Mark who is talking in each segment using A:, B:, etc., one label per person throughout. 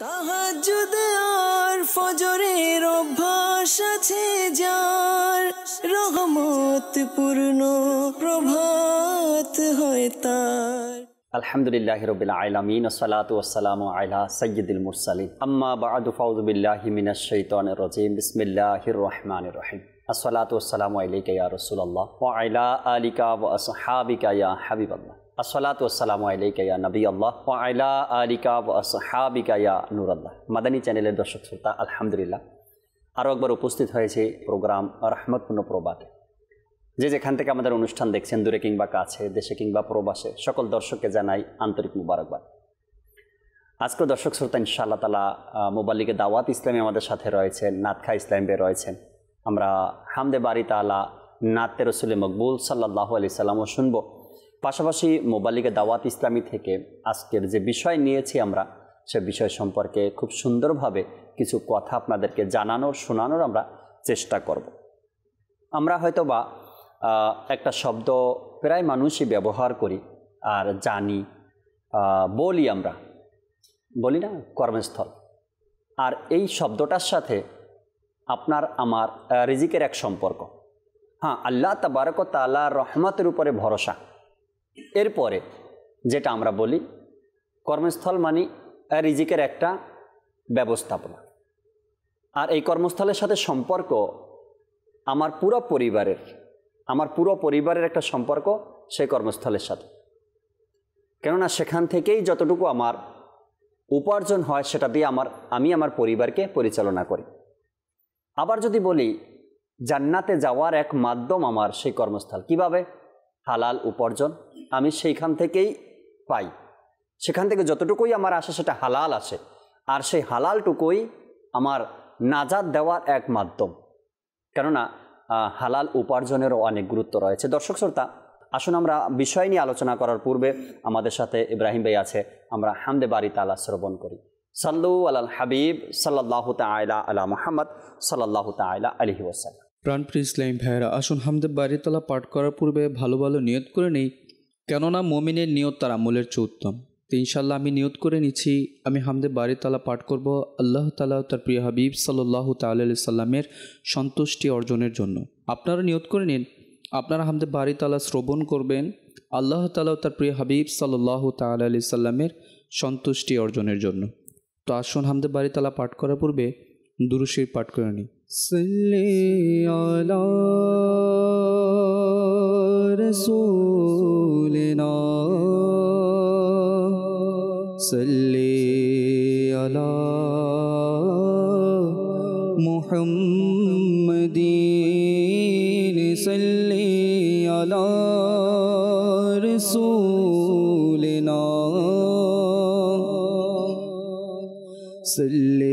A: তাহাজুদ আর ফজরের অভ্যাস আছে যার রহমত পূর্ণ প্রভাত হয় তার
B: আলহামদুলিল্লাহ রবিল সৈয়দুল মুরসালিম আম্মা বাদু ফাউজবিল্লাহি মিনাশ শাইতানির রাজিম বিসমিল্লাহির রহমানির রহিম আসসালাতু ওয়াসসালামু আলাইকা ইয়া আলিকা ওয়া আসসালাতাম আলাইকাইয়া নবী আল্লাহ আইলা আলিকা হাবিকাইয়া নুরাল্লাহ মাদানী চ্যানেলের দর্শক শ্রোতা আলহামদুলিল্লাহ আরও একবার উপস্থিত হয়েছে প্রোগ্রাম রহমতপূর্ণ প্রবাদে যে যেখান থেকে আমাদের অনুষ্ঠান দেখছেন দূরে কিংবা কাছে দেশে কিংবা প্রবাসে সকল দর্শককে জানাই আন্তরিক মুবারকবাদ আজকে দর্শক শ্রোতা ইনশাআল্লাহ তালা মোবাল্লিকে দাওয়াত ইসলামী আমাদের সাথে রয়েছেন নাতখা ইসলামে রয়েছেন আমরা হামদে বাড়ি তালা নাতে রসুল মকবুল সাল্লাহ আলি সাল্লামও শুনবো পাশাপাশি মোবালিকে দাওয়াত ইসলামী থেকে আজকের যে বিষয় নিয়েছি আমরা সে বিষয় সম্পর্কে খুব সুন্দরভাবে কিছু কথা আপনাদেরকে জানানোর শোনানোর আমরা চেষ্টা করব আমরা হয়তো বা একটা শব্দ প্রায় মানুষই ব্যবহার করি আর জানি বলি আমরা বলি না কর্মস্থল আর এই শব্দটার সাথে আপনার আমার রিজিকের এক সম্পর্ক হ্যাঁ আল্লাহ তাবারকতাল্লাহ রহমতের উপরে ভরসা এরপরে যেটা আমরা বলি কর্মস্থল মানে রিজিকের একটা ব্যবস্থাপনা আর এই কর্মস্থলের সাথে সম্পর্ক আমার পুরো পরিবারের আমার পুরো পরিবারের একটা সম্পর্ক সেই কর্মস্থলের সাথে কেননা সেখান থেকেই যতটুকু আমার উপার্জন হয় সেটা দিয়ে আমার আমি আমার পরিবারকে পরিচালনা করি আবার যদি বলি জান্নাতে যাওয়ার এক মাধ্যম আমার সেই কর্মস্থল কিভাবে হালাল উপার্জন আমি সেইখান থেকেই পাই সেখান থেকে যতটুকুই আমার আসে সেটা হালাল আসে আর সেই হালালটুকুই আমার নাজাদ দেওয়ার এক মাধ্যম কেননা হালাল উপার্জনেরও অনেক গুরুত্ব রয়েছে দর্শক শ্রোতা আসুন আমরা বিষয় নিয়ে আলোচনা করার পূর্বে আমাদের সাথে ইব্রাহিম ভাই আছে আমরা হামদে বাড়ি তালা শ্রবণ করি সাল্লু আলাল হাবিব সাল্লাহ তাইলা আলা মোহাম্মদ সাল্লাহ তাইলা আলহি ওসাল্লাম
A: প্রাণপ্রিয় ইসলাম ভাইয়েরা আসুন হামদেব বাড়িতলা পাঠ করার পূর্বে ভালো ভালো নিয়ত করে নেই কেননা মমিনের নিয়ত তার আমলের চেয়ে উত্তম তো ইনশাল্লাহ আমি নিয়ত করে নিচ্ছি আমি হামদে বাড়ি তালা পাঠ করব আল্লাহ তালা তার প্রিয় হাবিব সাল্লাহ তাল্লি সাল্লামের সন্তুষ্টি অর্জনের জন্য আপনারা নিয়ত করে নিন আপনারা হামদে বাড়ি তালা শ্রবণ করবেন আল্লাহ তালা তার প্রিয় হাবিব সাল্লাহ আলি সাল্লামের সন্তুষ্টি অর্জনের জন্য তো আসুন হামদে বাড়ি তালা পাঠ করার পূর্বে দুরুশির পাঠ করে নিন رسولنا صلي على محمد صلي على رسولنا صلي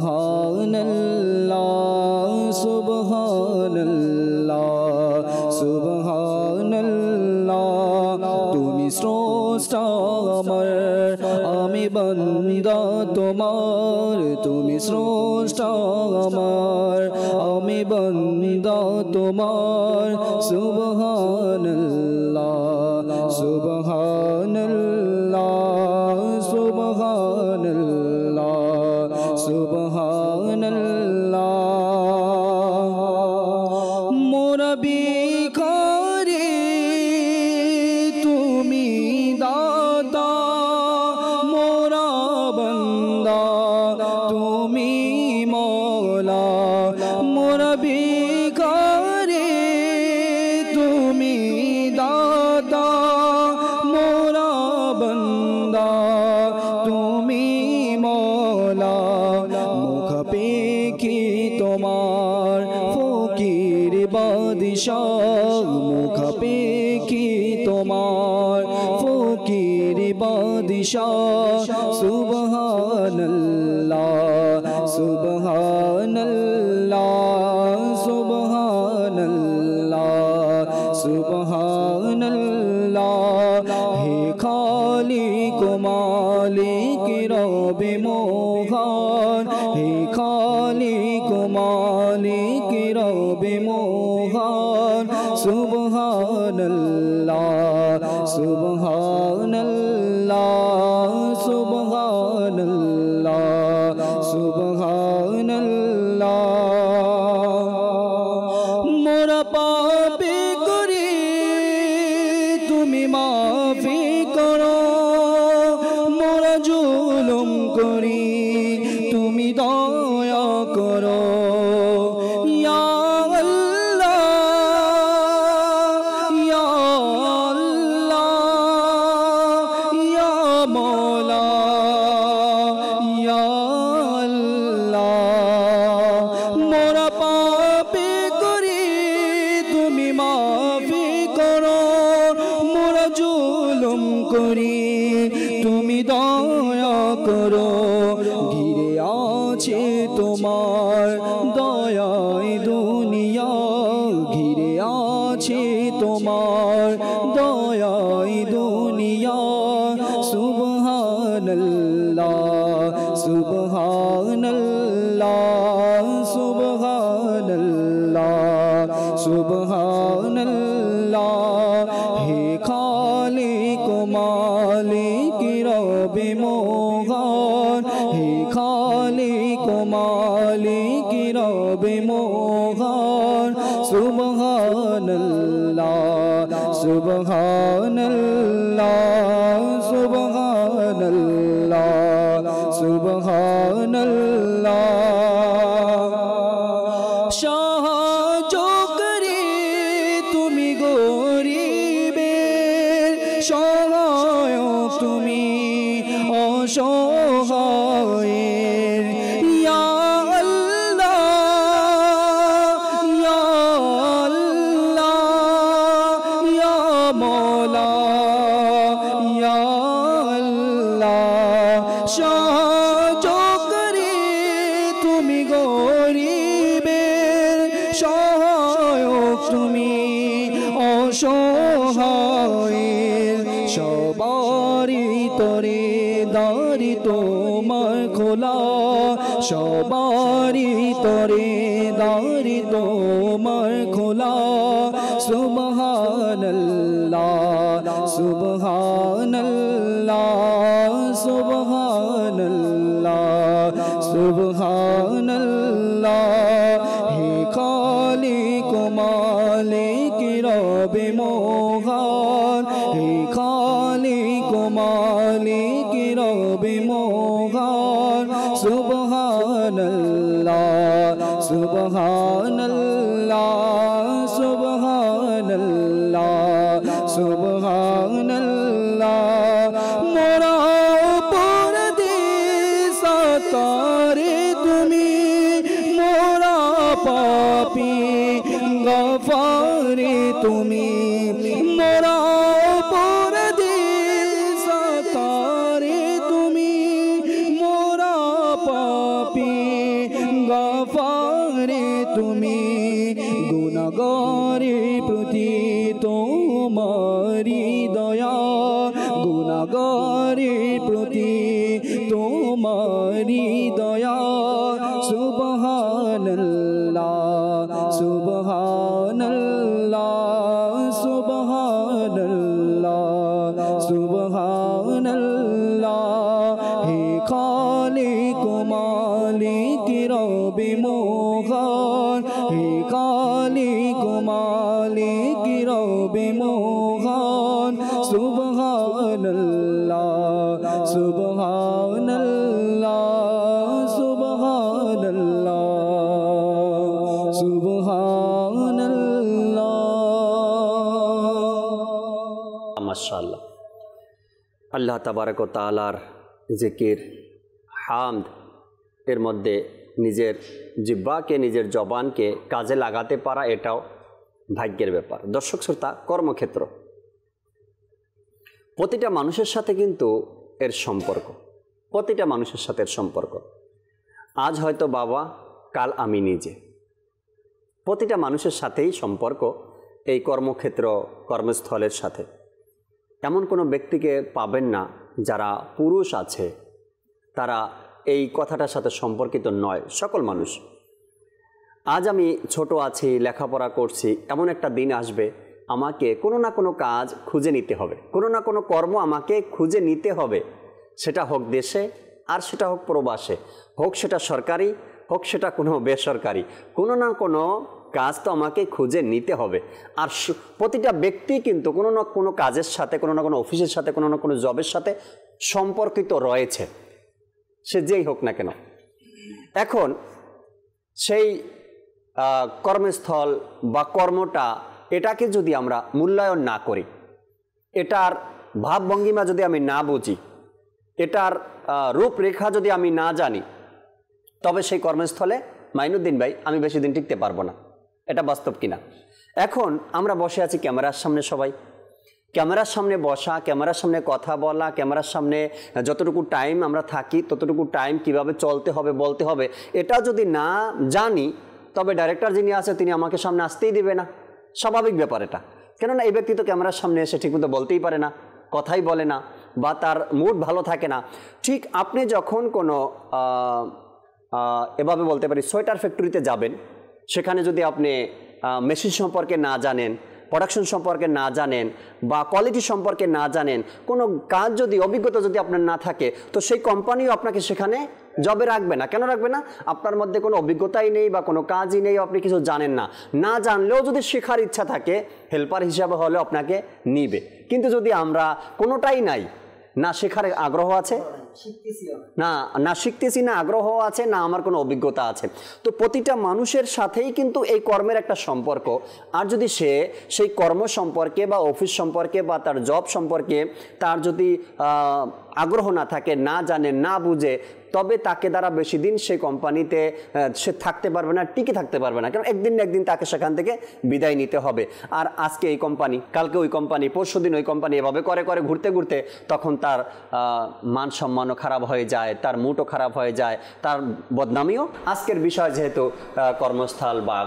A: সুবহানাল্লাহ সুবহানাল্লাহ সুবহানাল্লাহ তুমি স্রষ্টা আমার আমি বন্দা তোমার তুমি স্রষ্টা আমার আমি বন্দা তোমার সুবহানাল্লাহ সুবহান তোমারি দয়া গুণাগর
B: তাবারক তালার জিকির হামদ এর মধ্যে নিজের জিব্বাকে নিজের জবানকে কাজে লাগাতে পারা এটাও ভাগ্যের ব্যাপার দর্শক শ্রোতা কর্মক্ষেত্র প্রতিটা মানুষের সাথে কিন্তু এর সম্পর্ক প্রতিটা মানুষের সাথে এর সম্পর্ক আজ হয়তো বাবা কাল আমি নিজে প্রতিটা মানুষের সাথেই সম্পর্ক এই কর্মক্ষেত্র কর্মস্থলের সাথে এমন কোনো ব্যক্তিকে পাবেন না যারা পুরুষ আছে তারা এই কথাটার সাথে সম্পর্কিত নয় সকল মানুষ আজ আমি ছোট আছি লেখাপড়া করছি এমন একটা দিন আসবে আমাকে কোনো না কোনো কাজ খুঁজে নিতে হবে কোনো না কোনো কর্ম আমাকে খুঁজে নিতে হবে সেটা হোক দেশে আর সেটা হোক প্রবাসে হোক সেটা সরকারি হোক সেটা কোনো বেসরকারি কোনো না কোনো কাজ তো আমাকে খুঁজে নিতে হবে আর প্রতিটা ব্যক্তি কিন্তু কোনো না কোনো কাজের সাথে কোনো না কোনো অফিসের সাথে কোনো না কোনো জবের সাথে সম্পর্কিত রয়েছে সে যেই হোক না কেন এখন সেই কর্মস্থল বা কর্মটা এটাকে যদি আমরা মূল্যায়ন না করি এটার ভাবভঙ্গিমা যদি আমি না বুঝি এটার রূপরেখা যদি আমি না জানি তবে সেই কর্মস্থলে মাইনুদ্দিন ভাই আমি বেশি দিন টিকতে পারবো না এটা বাস্তব কিনা এখন আমরা বসে আছি ক্যামেরার সামনে সবাই ক্যামেরার সামনে বসা ক্যামেরার সামনে কথা বলা ক্যামেরার সামনে যতটুকু টাইম আমরা থাকি ততটুকু টাইম কিভাবে চলতে হবে বলতে হবে এটা যদি না জানি তবে ডাইরেক্টর যিনি আছে তিনি আমাকে সামনে আসতেই দিবে না স্বাভাবিক ব্যাপার এটা কেননা এই ব্যক্তি তো ক্যামেরার সামনে এসে ঠিকমতো বলতেই পারে না কথাই বলে না বা তার মুড ভালো থাকে না ঠিক আপনি যখন কোনো এভাবে বলতে পারি সোয়েটার ফ্যাক্টরিতে যাবেন সেখানে যদি আপনি মেশিন সম্পর্কে না জানেন প্রোডাকশন সম্পর্কে না জানেন বা কোয়ালিটি সম্পর্কে না জানেন কোনো কাজ যদি অভিজ্ঞতা যদি আপনার না থাকে তো সেই কোম্পানিও আপনাকে সেখানে জবে রাখবে না কেন রাখবে না আপনার মধ্যে কোনো অভিজ্ঞতাই নেই বা কোনো কাজই নেই আপনি কিছু জানেন না না জানলেও যদি শেখার ইচ্ছা থাকে হেল্পার হিসাবে হলেও আপনাকে নিবে কিন্তু যদি আমরা কোনোটাই নাই না শেখার আগ্রহ আছে না না শিখতেছি না আগ্রহ আছে না আমার কোনো অভিজ্ঞতা আছে তো প্রতিটা মানুষের সাথেই কিন্তু এই কর্মের একটা সম্পর্ক আর যদি সে সেই কর্ম সম্পর্কে বা অফিস সম্পর্কে বা তার জব সম্পর্কে তার যদি আগ্রহ না থাকে না জানে না বুঝে তবে তাকে দ্বারা বেশি দিন সেই কোম্পানিতে সে থাকতে পারবে না টিকে থাকতে পারবে না কারণ একদিন না একদিন তাকে সেখান থেকে বিদায় নিতে হবে আর আজকে এই কোম্পানি কালকে ওই কোম্পানি পরশু দিন ওই কোম্পানি এভাবে করে করে ঘুরতে ঘুরতে তখন তার মান সম্মান সম্মানও খারাপ হয়ে যায় তার মুটও খারাপ হয়ে যায় তার বদনামিও আজকের বিষয় যেহেতু কর্মস্থল বা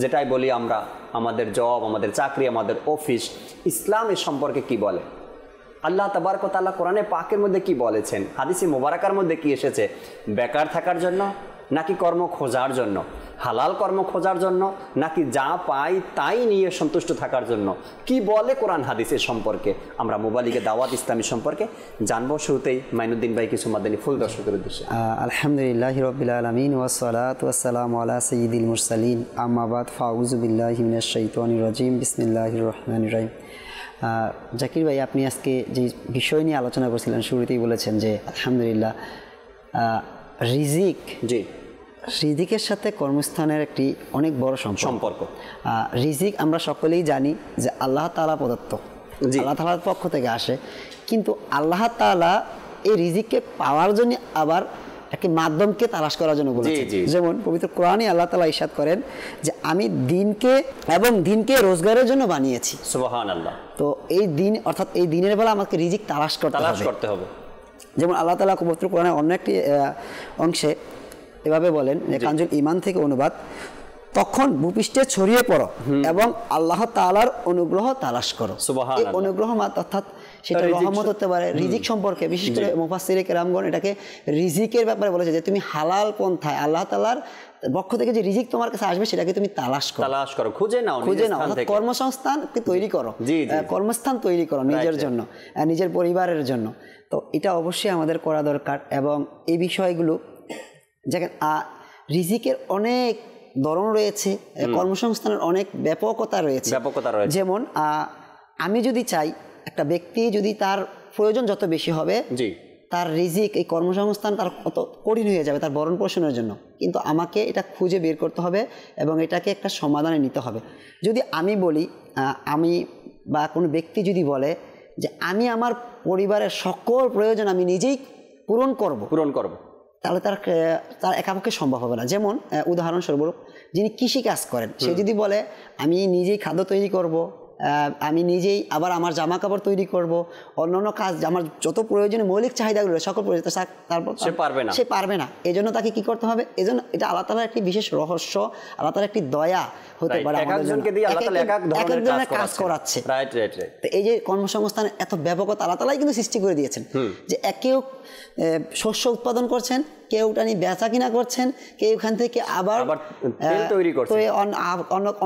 B: যেটাই বলি আমরা আমাদের জব আমাদের চাকরি আমাদের অফিস ইসলাম এ সম্পর্কে কি বলে আল্লাহ কথা আল্লাহ কোরআনে পাকের মধ্যে কি বলেছেন হাদিসি মোবারাকার মধ্যে কি এসেছে বেকার থাকার জন্য নাকি কর্ম খোঁজার জন্য হালাল কর্ম খোঁজার জন্য নাকি যা পাই তাই নিয়ে সন্তুষ্ট থাকার জন্য কি বলে কোরআন হাদিসের সম্পর্কে আমরা মোবাইলকে দাওয়াত ইসলামী সম্পর্কে জানবো শুরুতেই মাইনুদ্দিন ভাই কিছু মাদানী ফুল দর্শকের উদ্দেশ্যে
C: আলহামদুলিল্লাহ রবিল আলমিন ওয়াসালাম আলা সঈদুল মুরসালিন আমাবাদ ফাউজুবিল্লাহিমিনাশাইতানিরাজিম বিসমিল্লাহ রহমান রাহিম জাকির ভাই আপনি আজকে যে বিষয় নিয়ে আলোচনা করছিলেন শুরুতেই বলেছেন যে আলহামদুলিল্লাহ রিজিক জি রিজিকের সাথে কর্মস্থানের একটি অনেক বড় সম্পর্ক রিজিক আমরা সকলেই জানি যে আল্লাহ তালা প্রদত্ত আল্লাহ তালার পক্ষ থেকে আসে কিন্তু আল্লাহ তালা এই রিজিককে পাওয়ার জন্য আবার একটি মাধ্যমকে তালাশ করার জন্য বলেছে যেমন পবিত্র কোরআনই আল্লাহ তালা ইসাদ করেন যে আমি দিনকে এবং দিনকে রোজগারের জন্য বানিয়েছি সুবাহান আল্লাহ তো এই দিন অর্থাৎ এই দিনের বেলা আমাকে রিজিক তালাশ করতে হবে যেমন আল্লাহ তালা পবিত্র কোরআনের অন্য একটি অংশে এভাবে বলেন যে কাঞ্জুল ইমান থেকে অনুবাদ তখন ভূপৃষ্ঠে ছড়িয়ে পড়ো এবং আল্লাহ তালার অনুগ্রহ তালাশ করো অনুগ্রহ অর্থাৎ সেটা রহমত হতে পারে রিজিক সম্পর্কে বিশেষ করে মুফাসির কেরামগণ এটাকে রিজিকের ব্যাপারে বলেছে যে তুমি হালাল পন্থায় আল্লাহ তালার পক্ষ থেকে যে রিজিক তোমার কাছে আসবে সেটাকে তুমি তালাশ করো
B: তালাশ করো খুঁজে নাও খুঁজে নাও
C: কর্মসংস্থান তৈরি করো কর্মস্থান তৈরি করো নিজের জন্য নিজের পরিবারের জন্য তো এটা অবশ্যই আমাদের করা দরকার এবং এই বিষয়গুলো দেখেন রিজিকের অনেক ধরন রয়েছে কর্মসংস্থানের অনেক ব্যাপকতা রয়েছে ব্যাপকতা রয়েছে যেমন আমি যদি চাই একটা ব্যক্তি যদি তার প্রয়োজন যত বেশি হবে তার রিজিক এই কর্মসংস্থান তার কত কঠিন হয়ে যাবে তার বরণ পোষণের জন্য কিন্তু আমাকে এটা খুঁজে বের করতে হবে এবং এটাকে একটা সমাধানে নিতে হবে যদি আমি বলি আমি বা কোনো ব্যক্তি যদি বলে যে আমি আমার পরিবারের সকল প্রয়োজন আমি নিজেই পূরণ করব পূরণ করব তাহলে তার তার একাপক্ষে সম্ভব হবে না যেমন উদাহরণস্বরূপ যিনি কৃষি কাজ করেন সে যদি বলে আমি নিজেই খাদ্য তৈরি করব আমি নিজেই আবার আমার জামা কাপড় তৈরি করব অন্য অন্য কাজ আমার যত প্রয়োজনীয় মৌলিক চাহিদাগুলো সকল প্রয়োজন তারপর সে পারবে না সে পারবে না এই জন্য তাকে কি করতে হবে এই জন্য এটা আল্লাহ তালার একটি বিশেষ রহস্য আল্লাহ তালার একটি দয়া হতে পারে ধরনের কাজ করাচ্ছে এই যে কর্মসংস্থান এত ব্যাপকতা আল্লাহ তালাই কিন্তু সৃষ্টি করে দিয়েছেন যে একেও শস্য উৎপাদন করছেন কেউ ওটা বেচা কিনা করছেন কেউ এখান থেকে আবার তৈরি করছেন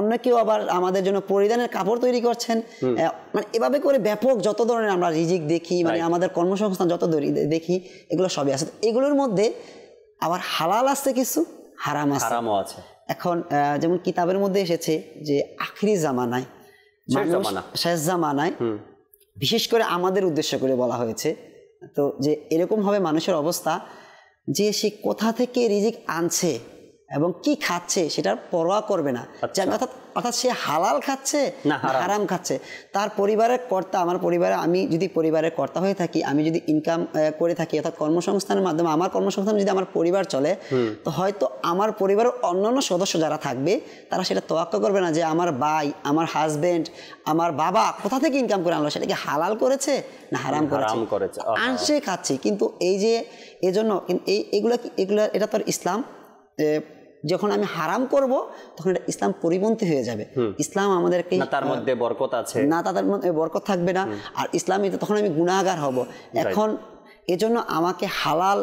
C: অন্য কেউ আবার আমাদের জন্য পরিধানের কাপড় তৈরি করছেন মানে এভাবে করে ব্যাপক যত ধরনের আমরা রিজিক দেখি মানে আমাদের কর্মসংস্থান যত ধরি দেখি এগুলো সবই আছে এগুলোর মধ্যে আবার হালাল আছে কিছু হারাম আছে হারামও আছে এখন যেমন কিতাবের মধ্যে এসেছে যে আখরি জামানায় শেষ জামানায় বিশেষ করে আমাদের উদ্দেশ্য করে বলা হয়েছে তো যে এরকম হবে মানুষের অবস্থা যে সে কোথা থেকে রিজিক আনছে এবং কি খাচ্ছে সেটার পরোয়া করবে না আচ্ছা। অর্থাৎ অর্থাৎ সে হালাল খাচ্ছে না হারাম খাচ্ছে তার পরিবারের কর্তা আমার পরিবারে আমি যদি পরিবারের কর্তা হয়ে থাকি আমি যদি ইনকাম করে থাকি অর্থাৎ কর্মসংস্থানের মাধ্যমে আমার কর্মসংস্থান যদি আমার পরিবার চলে তো হয়তো আমার পরিবারের অন্যান্য সদস্য যারা থাকবে তারা সেটা তোয়াক্ক করবে না যে আমার ভাই আমার হাজব্যান্ড আমার বাবা কোথা থেকে ইনকাম করে আনলো সেটাকে হালাল করেছে না হারাম করেছে আনসে খাচ্ছে কিন্তু এই যে এজন্য এই এগুলো এগুলো এটা তো ইসলাম যখন আমি হারাম করব তখন এটা ইসলাম পরিপন্থী হয়ে যাবে ইসলাম আমাদেরকে তার মধ্যে
B: বরকত আছে না তাদের মধ্যে
C: বরকত থাকবে না আর ইসলামী তখন আমি গুণাগার হব এখন এজন্য আমাকে হালাল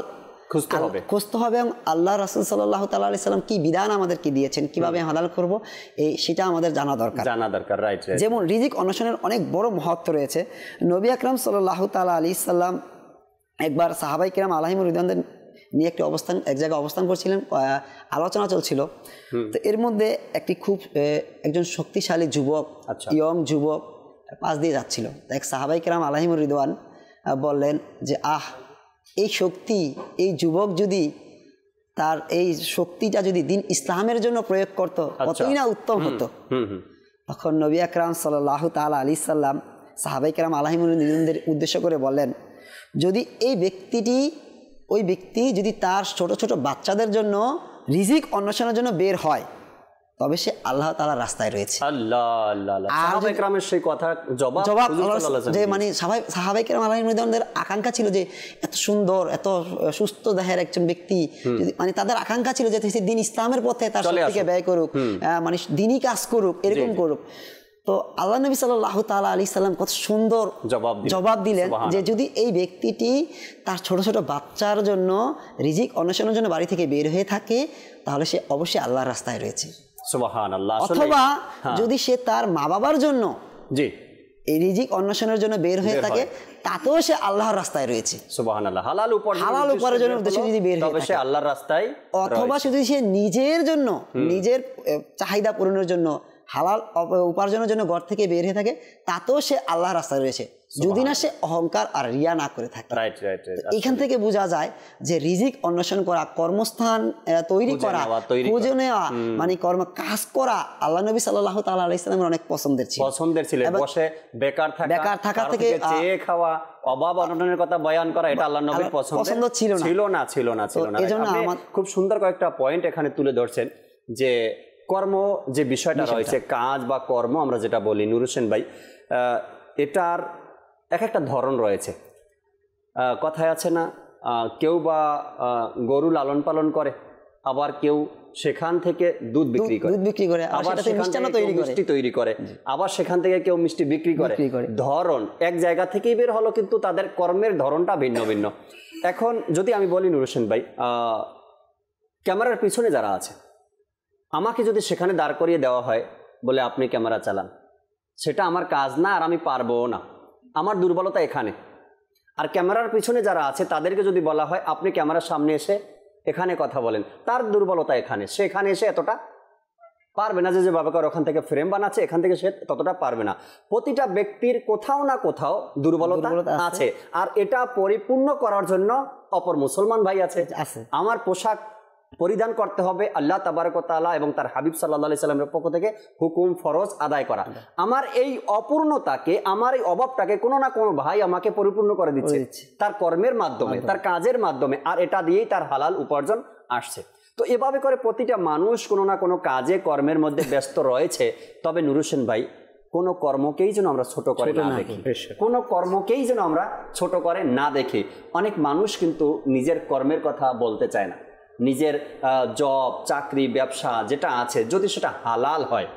C: খুঁজতে হবে হবে এবং আল্লাহ রাসুল সাল্লাহ তাল্লাহ সাল্লাম কি বিধান আমাদেরকে দিয়েছেন কিভাবে হালাল করব এই সেটা আমাদের জানা দরকার
B: জানা দরকার রাইট যেমন
C: রিজিক অনশনের অনেক বড় মহত্ব রয়েছে নবী আকরাম সাল্লাহ তাল্লাহ আলি সাল্লাম একবার সাহাবাই কিরাম আলাহিম রিদানদের নিয়ে একটি অবস্থান এক জায়গায় অবস্থান করছিলেন আলোচনা চলছিল তো এর মধ্যে একটি খুব একজন শক্তিশালী যুবক আচ্ছা। ইয়ং যুবক পাশ দিয়ে যাচ্ছিল এক সাহাবাই কিরাম আলাহিম রিদওয়ান বললেন যে আহ এই শক্তি এই যুবক যদি তার এই শক্তিটা যদি দিন ইসলামের জন্য প্রয়োগ করতো আচ্ছা। কতই না উত্তম হতো তখন নবী আকরাম সাল্লাহ তাল আলী সাল্লাম সাহাবাই কেরাম আলাহিমুদ্দিনদের উদ্দেশ্য করে বলেন যদি এই ব্যক্তিটি ওই ব্যক্তি যদি তার ছোট ছোট বাচ্চাদের জন্য রিজিক অন্বেষণের জন্য বের হয় তবে সে আল্লাহ তালার রাস্তায় রয়েছে কথা জবাব যে মানে স্বাভাবিক আল্লাহদের আকাঙ্ক্ষা ছিল যে এত সুন্দর এত সুস্থ দেহের একজন ব্যক্তি মানে তাদের আকাঙ্ক্ষা ছিল যে দিন ইসলামের পথে তার থেকে ব্যয় করুক মানে দিনই কাজ করুক এরকম করুক তো আল্লাহ নবী সাল্লাহ তালা আলি সাল্লাম কত সুন্দর
B: জবাব জবাব দিলেন যে
C: যদি এই ব্যক্তিটি তার ছোট ছোট বাচ্চার জন্য রিজিক অন্বেষণের জন্য বাড়ি থেকে বের হয়ে থাকে তাহলে সে অবশ্যই আল্লাহর রাস্তায় রয়েছে অথবা হ্যাঁ। যদি সে তার মা বাবার জন্য জি এই রিজিক অন্বেষণের জন্য বের হয়ে থাকে তাতেও সে আল্লাহর রাস্তায় রয়েছে হালাল হালাল উদ্দেশ্যে যদি
B: বের সে আল্লাহর রাস্তায় অথবা
C: যদি সে নিজের জন্য নিজের চাহিদা পূরণের জন্য হালাল উপার্জনের জন্য ঘর থেকে বের হয়ে থাকে তাতেও সে আল্লাহ রাস্তা রয়েছে যদি না সে অহংকার আর রিয়া না করে থাকে এখান থেকে বোঝা যায় যে রিজিক অন্বেষণ করা কর্মস্থান তৈরি করা খুঁজে নেওয়া মানে কর্ম কাজ করা আল্লাহ নবী সাল্লাহ তাল্লাহামের অনেক পছন্দের ছিল পছন্দের ছিল বসে বেকার থাকা বেকার থাকা থেকে
B: খাওয়া অভাব অনটনের কথা বয়ান করা এটা আল্লাহ নবীর পছন্দ ছিল না ছিল না ছিল না খুব সুন্দর কয়েকটা পয়েন্ট এখানে তুলে ধরছেন যে কর্ম যে বিষয়টা রয়েছে কাজ বা কর্ম আমরা যেটা বলি নুর হোসেন ভাই এটার এক একটা ধরন রয়েছে কথায় আছে না কেউ বা গরু লালন পালন করে আবার কেউ সেখান থেকে দুধ বিক্রি করে দুধ বিক্রি করে আবার সেখান থেকে মিষ্টি তৈরি করে আবার সেখান থেকে কেউ মিষ্টি বিক্রি করে ধরন এক জায়গা থেকেই বের হলো কিন্তু তাদের কর্মের ধরনটা ভিন্ন ভিন্ন এখন যদি আমি বলি নুর হোসেন ভাই ক্যামেরার পিছনে যারা আছে আমাকে যদি সেখানে দাঁড় করিয়ে দেওয়া হয় বলে আপনি ক্যামেরা চালান সেটা আমার কাজ না আর আমি পারবও না আমার দুর্বলতা এখানে আর ক্যামেরার পিছনে যারা আছে তাদেরকে যদি বলা হয় আপনি ক্যামেরার সামনে এসে এখানে কথা বলেন তার দুর্বলতা এখানে সে এখানে এসে এতটা পারবে না যে যে বাবাকার ওখান থেকে ফ্রেম বানাচ্ছে এখান থেকে সে ততটা পারবে না প্রতিটা ব্যক্তির কোথাও না কোথাও দুর্বলতা আছে আর এটা পরিপূর্ণ করার জন্য অপর মুসলমান ভাই আছে আমার পোশাক পরিধান করতে হবে আল্লাহ তাবারকতালা এবং তার হাবিব সাল্লা সাল্লামের পক্ষ থেকে হুকুম ফরজ আদায় করা আমার এই অপূর্ণতাকে আমার এই অভাবটাকে কোনো না কোনো ভাই আমাকে পরিপূর্ণ করে দিচ্ছে তার কর্মের মাধ্যমে তার কাজের মাধ্যমে আর এটা দিয়েই তার হালাল উপার্জন আসছে তো এভাবে করে প্রতিটা মানুষ কোনো না কোনো কাজে কর্মের মধ্যে ব্যস্ত রয়েছে তবে নুরুসেন ভাই কোনো কর্মকেই যেন আমরা ছোট করে না দেখি কোনো কর্মকেই যেন আমরা ছোট করে না দেখি অনেক মানুষ কিন্তু নিজের কর্মের কথা বলতে চায় না নিজের জব চাকরি ব্যবসা যেটা আছে যদি সেটা হালাল হয়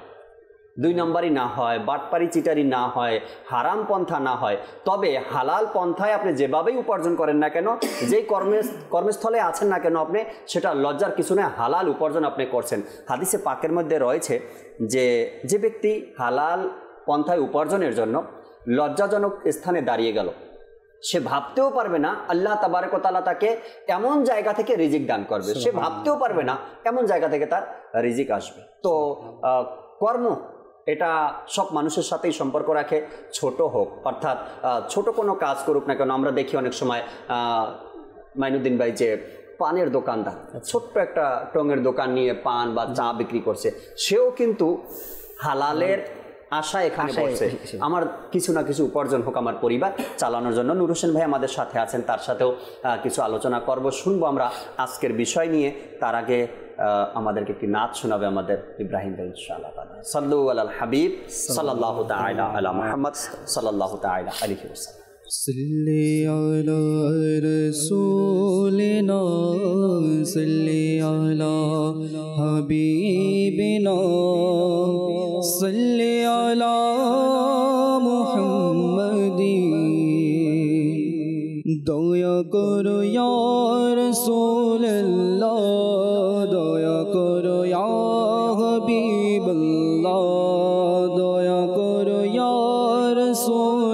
B: দুই নম্বরই না হয় বাটপারি চিটারি না হয় হারাম পন্থা না হয় তবে হালাল পন্থায় আপনি যেভাবেই উপার্জন করেন না কেন যেই কর্মে কর্মস্থলে আছেন না কেন আপনি সেটা লজ্জার কিছু নয় হালাল উপার্জন আপনি করছেন হাদিসে পাকের মধ্যে রয়েছে যে যে ব্যক্তি হালাল পন্থায় উপার্জনের জন্য লজ্জাজনক স্থানে দাঁড়িয়ে গেল সে ভাবতেও পারবে না আল্লাহ তালা তাকে এমন জায়গা থেকে রিজিক দান করবে সে ভাবতেও পারবে না এমন জায়গা থেকে তার রিজিক আসবে তো কর্ম এটা সব মানুষের সাথেই সম্পর্ক রাখে ছোট হোক অর্থাৎ ছোট কোনো কাজ করুক না কেন আমরা দেখি অনেক সময় মাইনুদ্দিন ভাই যে পানের দোকানদার আচ্ছা। ছোট্ট একটা টঙের দোকান নিয়ে পান বা চা বিক্রি করছে সেও কিন্তু হালালের আশা এখানে বসে আমার কিছু না কিছু উপার্জন হোক আমার পরিবার চালানোর জন্য নূর হোসেন ভাই আমাদের সাথে আছেন তার সাথেও কিছু আলোচনা করব শুনবো আমরা আজকের বিষয় নিয়ে তার আগে আমাদেরকে একটি নাচ শোনাবে আমাদের ইব্রাহিম সাল্লু আল হাবিব সাল্লাহ আলা মোহাম্মদ সাল্লাহ তাইলা আলী
A: سلے سولنا سلے آلا ہبی بنا سلے آمدی دیا کر یار سول لیا کربی بنار دیا کر سول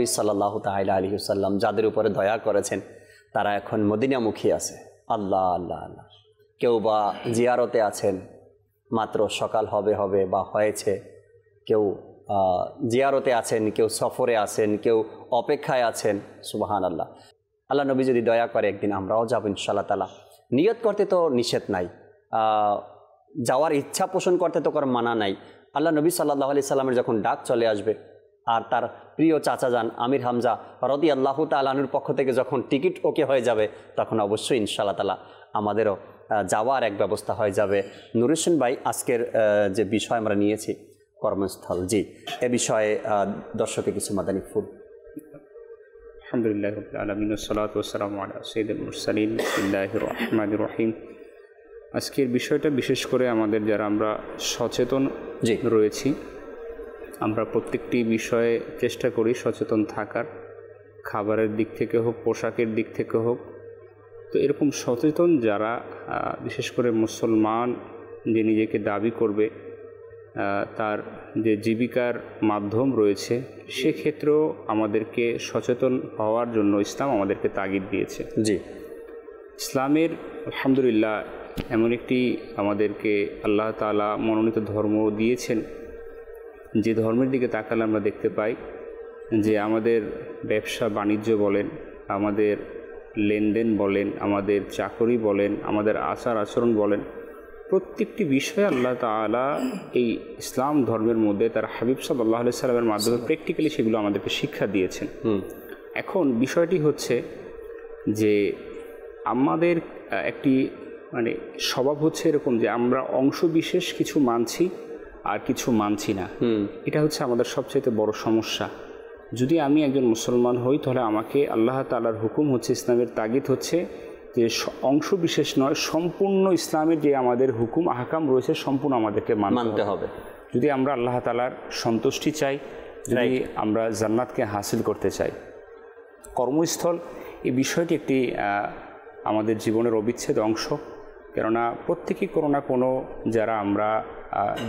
B: নবী সাল্লাহ তাইলা আলী সাল্লাম যাদের উপরে দয়া করেছেন তারা এখন মদিনামুখী আছে আল্লাহ আল্লাহ আল্লাহ কেউ বা জিয়ারতে আছেন মাত্র সকাল হবে হবে বা হয়েছে কেউ জিয়ারতে আছেন কেউ সফরে আছেন কেউ অপেক্ষায় আছেন সুবাহান আল্লাহ আল্লাহ নবী যদি দয়া করে একদিন আমরাও যাবো ইনশাল্লাহ তালা নিয়ত করতে তো নিষেধ নাই যাওয়ার ইচ্ছা পোষণ করতে তো কারো মানা নাই আল্লাহ নবী সাল্লাহ আলি সাল্লামের যখন ডাক চলে আসবে আর তার প্রিয় চাচা যান আমির হামজা রদি আল্লাহ তালানুর পক্ষ থেকে যখন টিকিট ওকে হয়ে যাবে তখন অবশ্যই ইনশাল্লাহ তালা আমাদেরও যাওয়ার এক ব্যবস্থা হয়ে যাবে নুরুসেন ভাই আজকের যে বিষয় আমরা নিয়েছি কর্মস্থল জি এ বিষয়ে দর্শকে কিছু মাদানি ফুল
D: আলহামদুলিল্লাহ রহিম আজকের বিষয়টা বিশেষ করে আমাদের যারা আমরা সচেতন রয়েছি আমরা প্রত্যেকটি বিষয়ে চেষ্টা করি সচেতন থাকার খাবারের দিক থেকে হোক পোশাকের দিক থেকে হোক তো এরকম সচেতন যারা বিশেষ করে মুসলমান যে নিজেকে দাবি করবে তার যে জীবিকার মাধ্যম রয়েছে সেক্ষেত্রেও আমাদেরকে সচেতন হওয়ার জন্য ইসলাম আমাদেরকে তাগিদ দিয়েছে জি ইসলামের আলহামদুলিল্লাহ এমন একটি আমাদেরকে আল্লাহ তালা মনোনীত ধর্ম দিয়েছেন যে ধর্মের দিকে তাকালে আমরা দেখতে পাই যে আমাদের ব্যবসা বাণিজ্য বলেন আমাদের লেনদেন বলেন আমাদের চাকরি বলেন আমাদের আচার আচরণ বলেন প্রত্যেকটি বিষয়ে আল্লাহ তালা এই ইসলাম ধর্মের মধ্যে তার হাবিব আল্লাহ সাল্লামের মাধ্যমে প্র্যাকটিক্যালি সেগুলো আমাদেরকে শিক্ষা দিয়েছেন এখন বিষয়টি হচ্ছে যে আমাদের একটি মানে স্বভাব হচ্ছে এরকম যে আমরা অংশবিশেষ কিছু মানছি আর কিছু মানছি না এটা হচ্ছে আমাদের সবচেয়ে বড় সমস্যা যদি আমি একজন মুসলমান হই তাহলে আমাকে আল্লাহ তালার হুকুম হচ্ছে ইসলামের তাগিদ হচ্ছে যে অংশ বিশেষ নয় সম্পূর্ণ ইসলামের যে আমাদের হুকুম আহকাম রয়েছে সম্পূর্ণ আমাদেরকে মানতে হবে যদি আমরা আল্লাহ তালার সন্তুষ্টি চাই যদি আমরা জান্নাতকে হাসিল করতে চাই কর্মস্থল এই বিষয়টি একটি আমাদের জীবনের অবিচ্ছেদ অংশ কেননা প্রত্যেকেই কোনো না কোনো যারা আমরা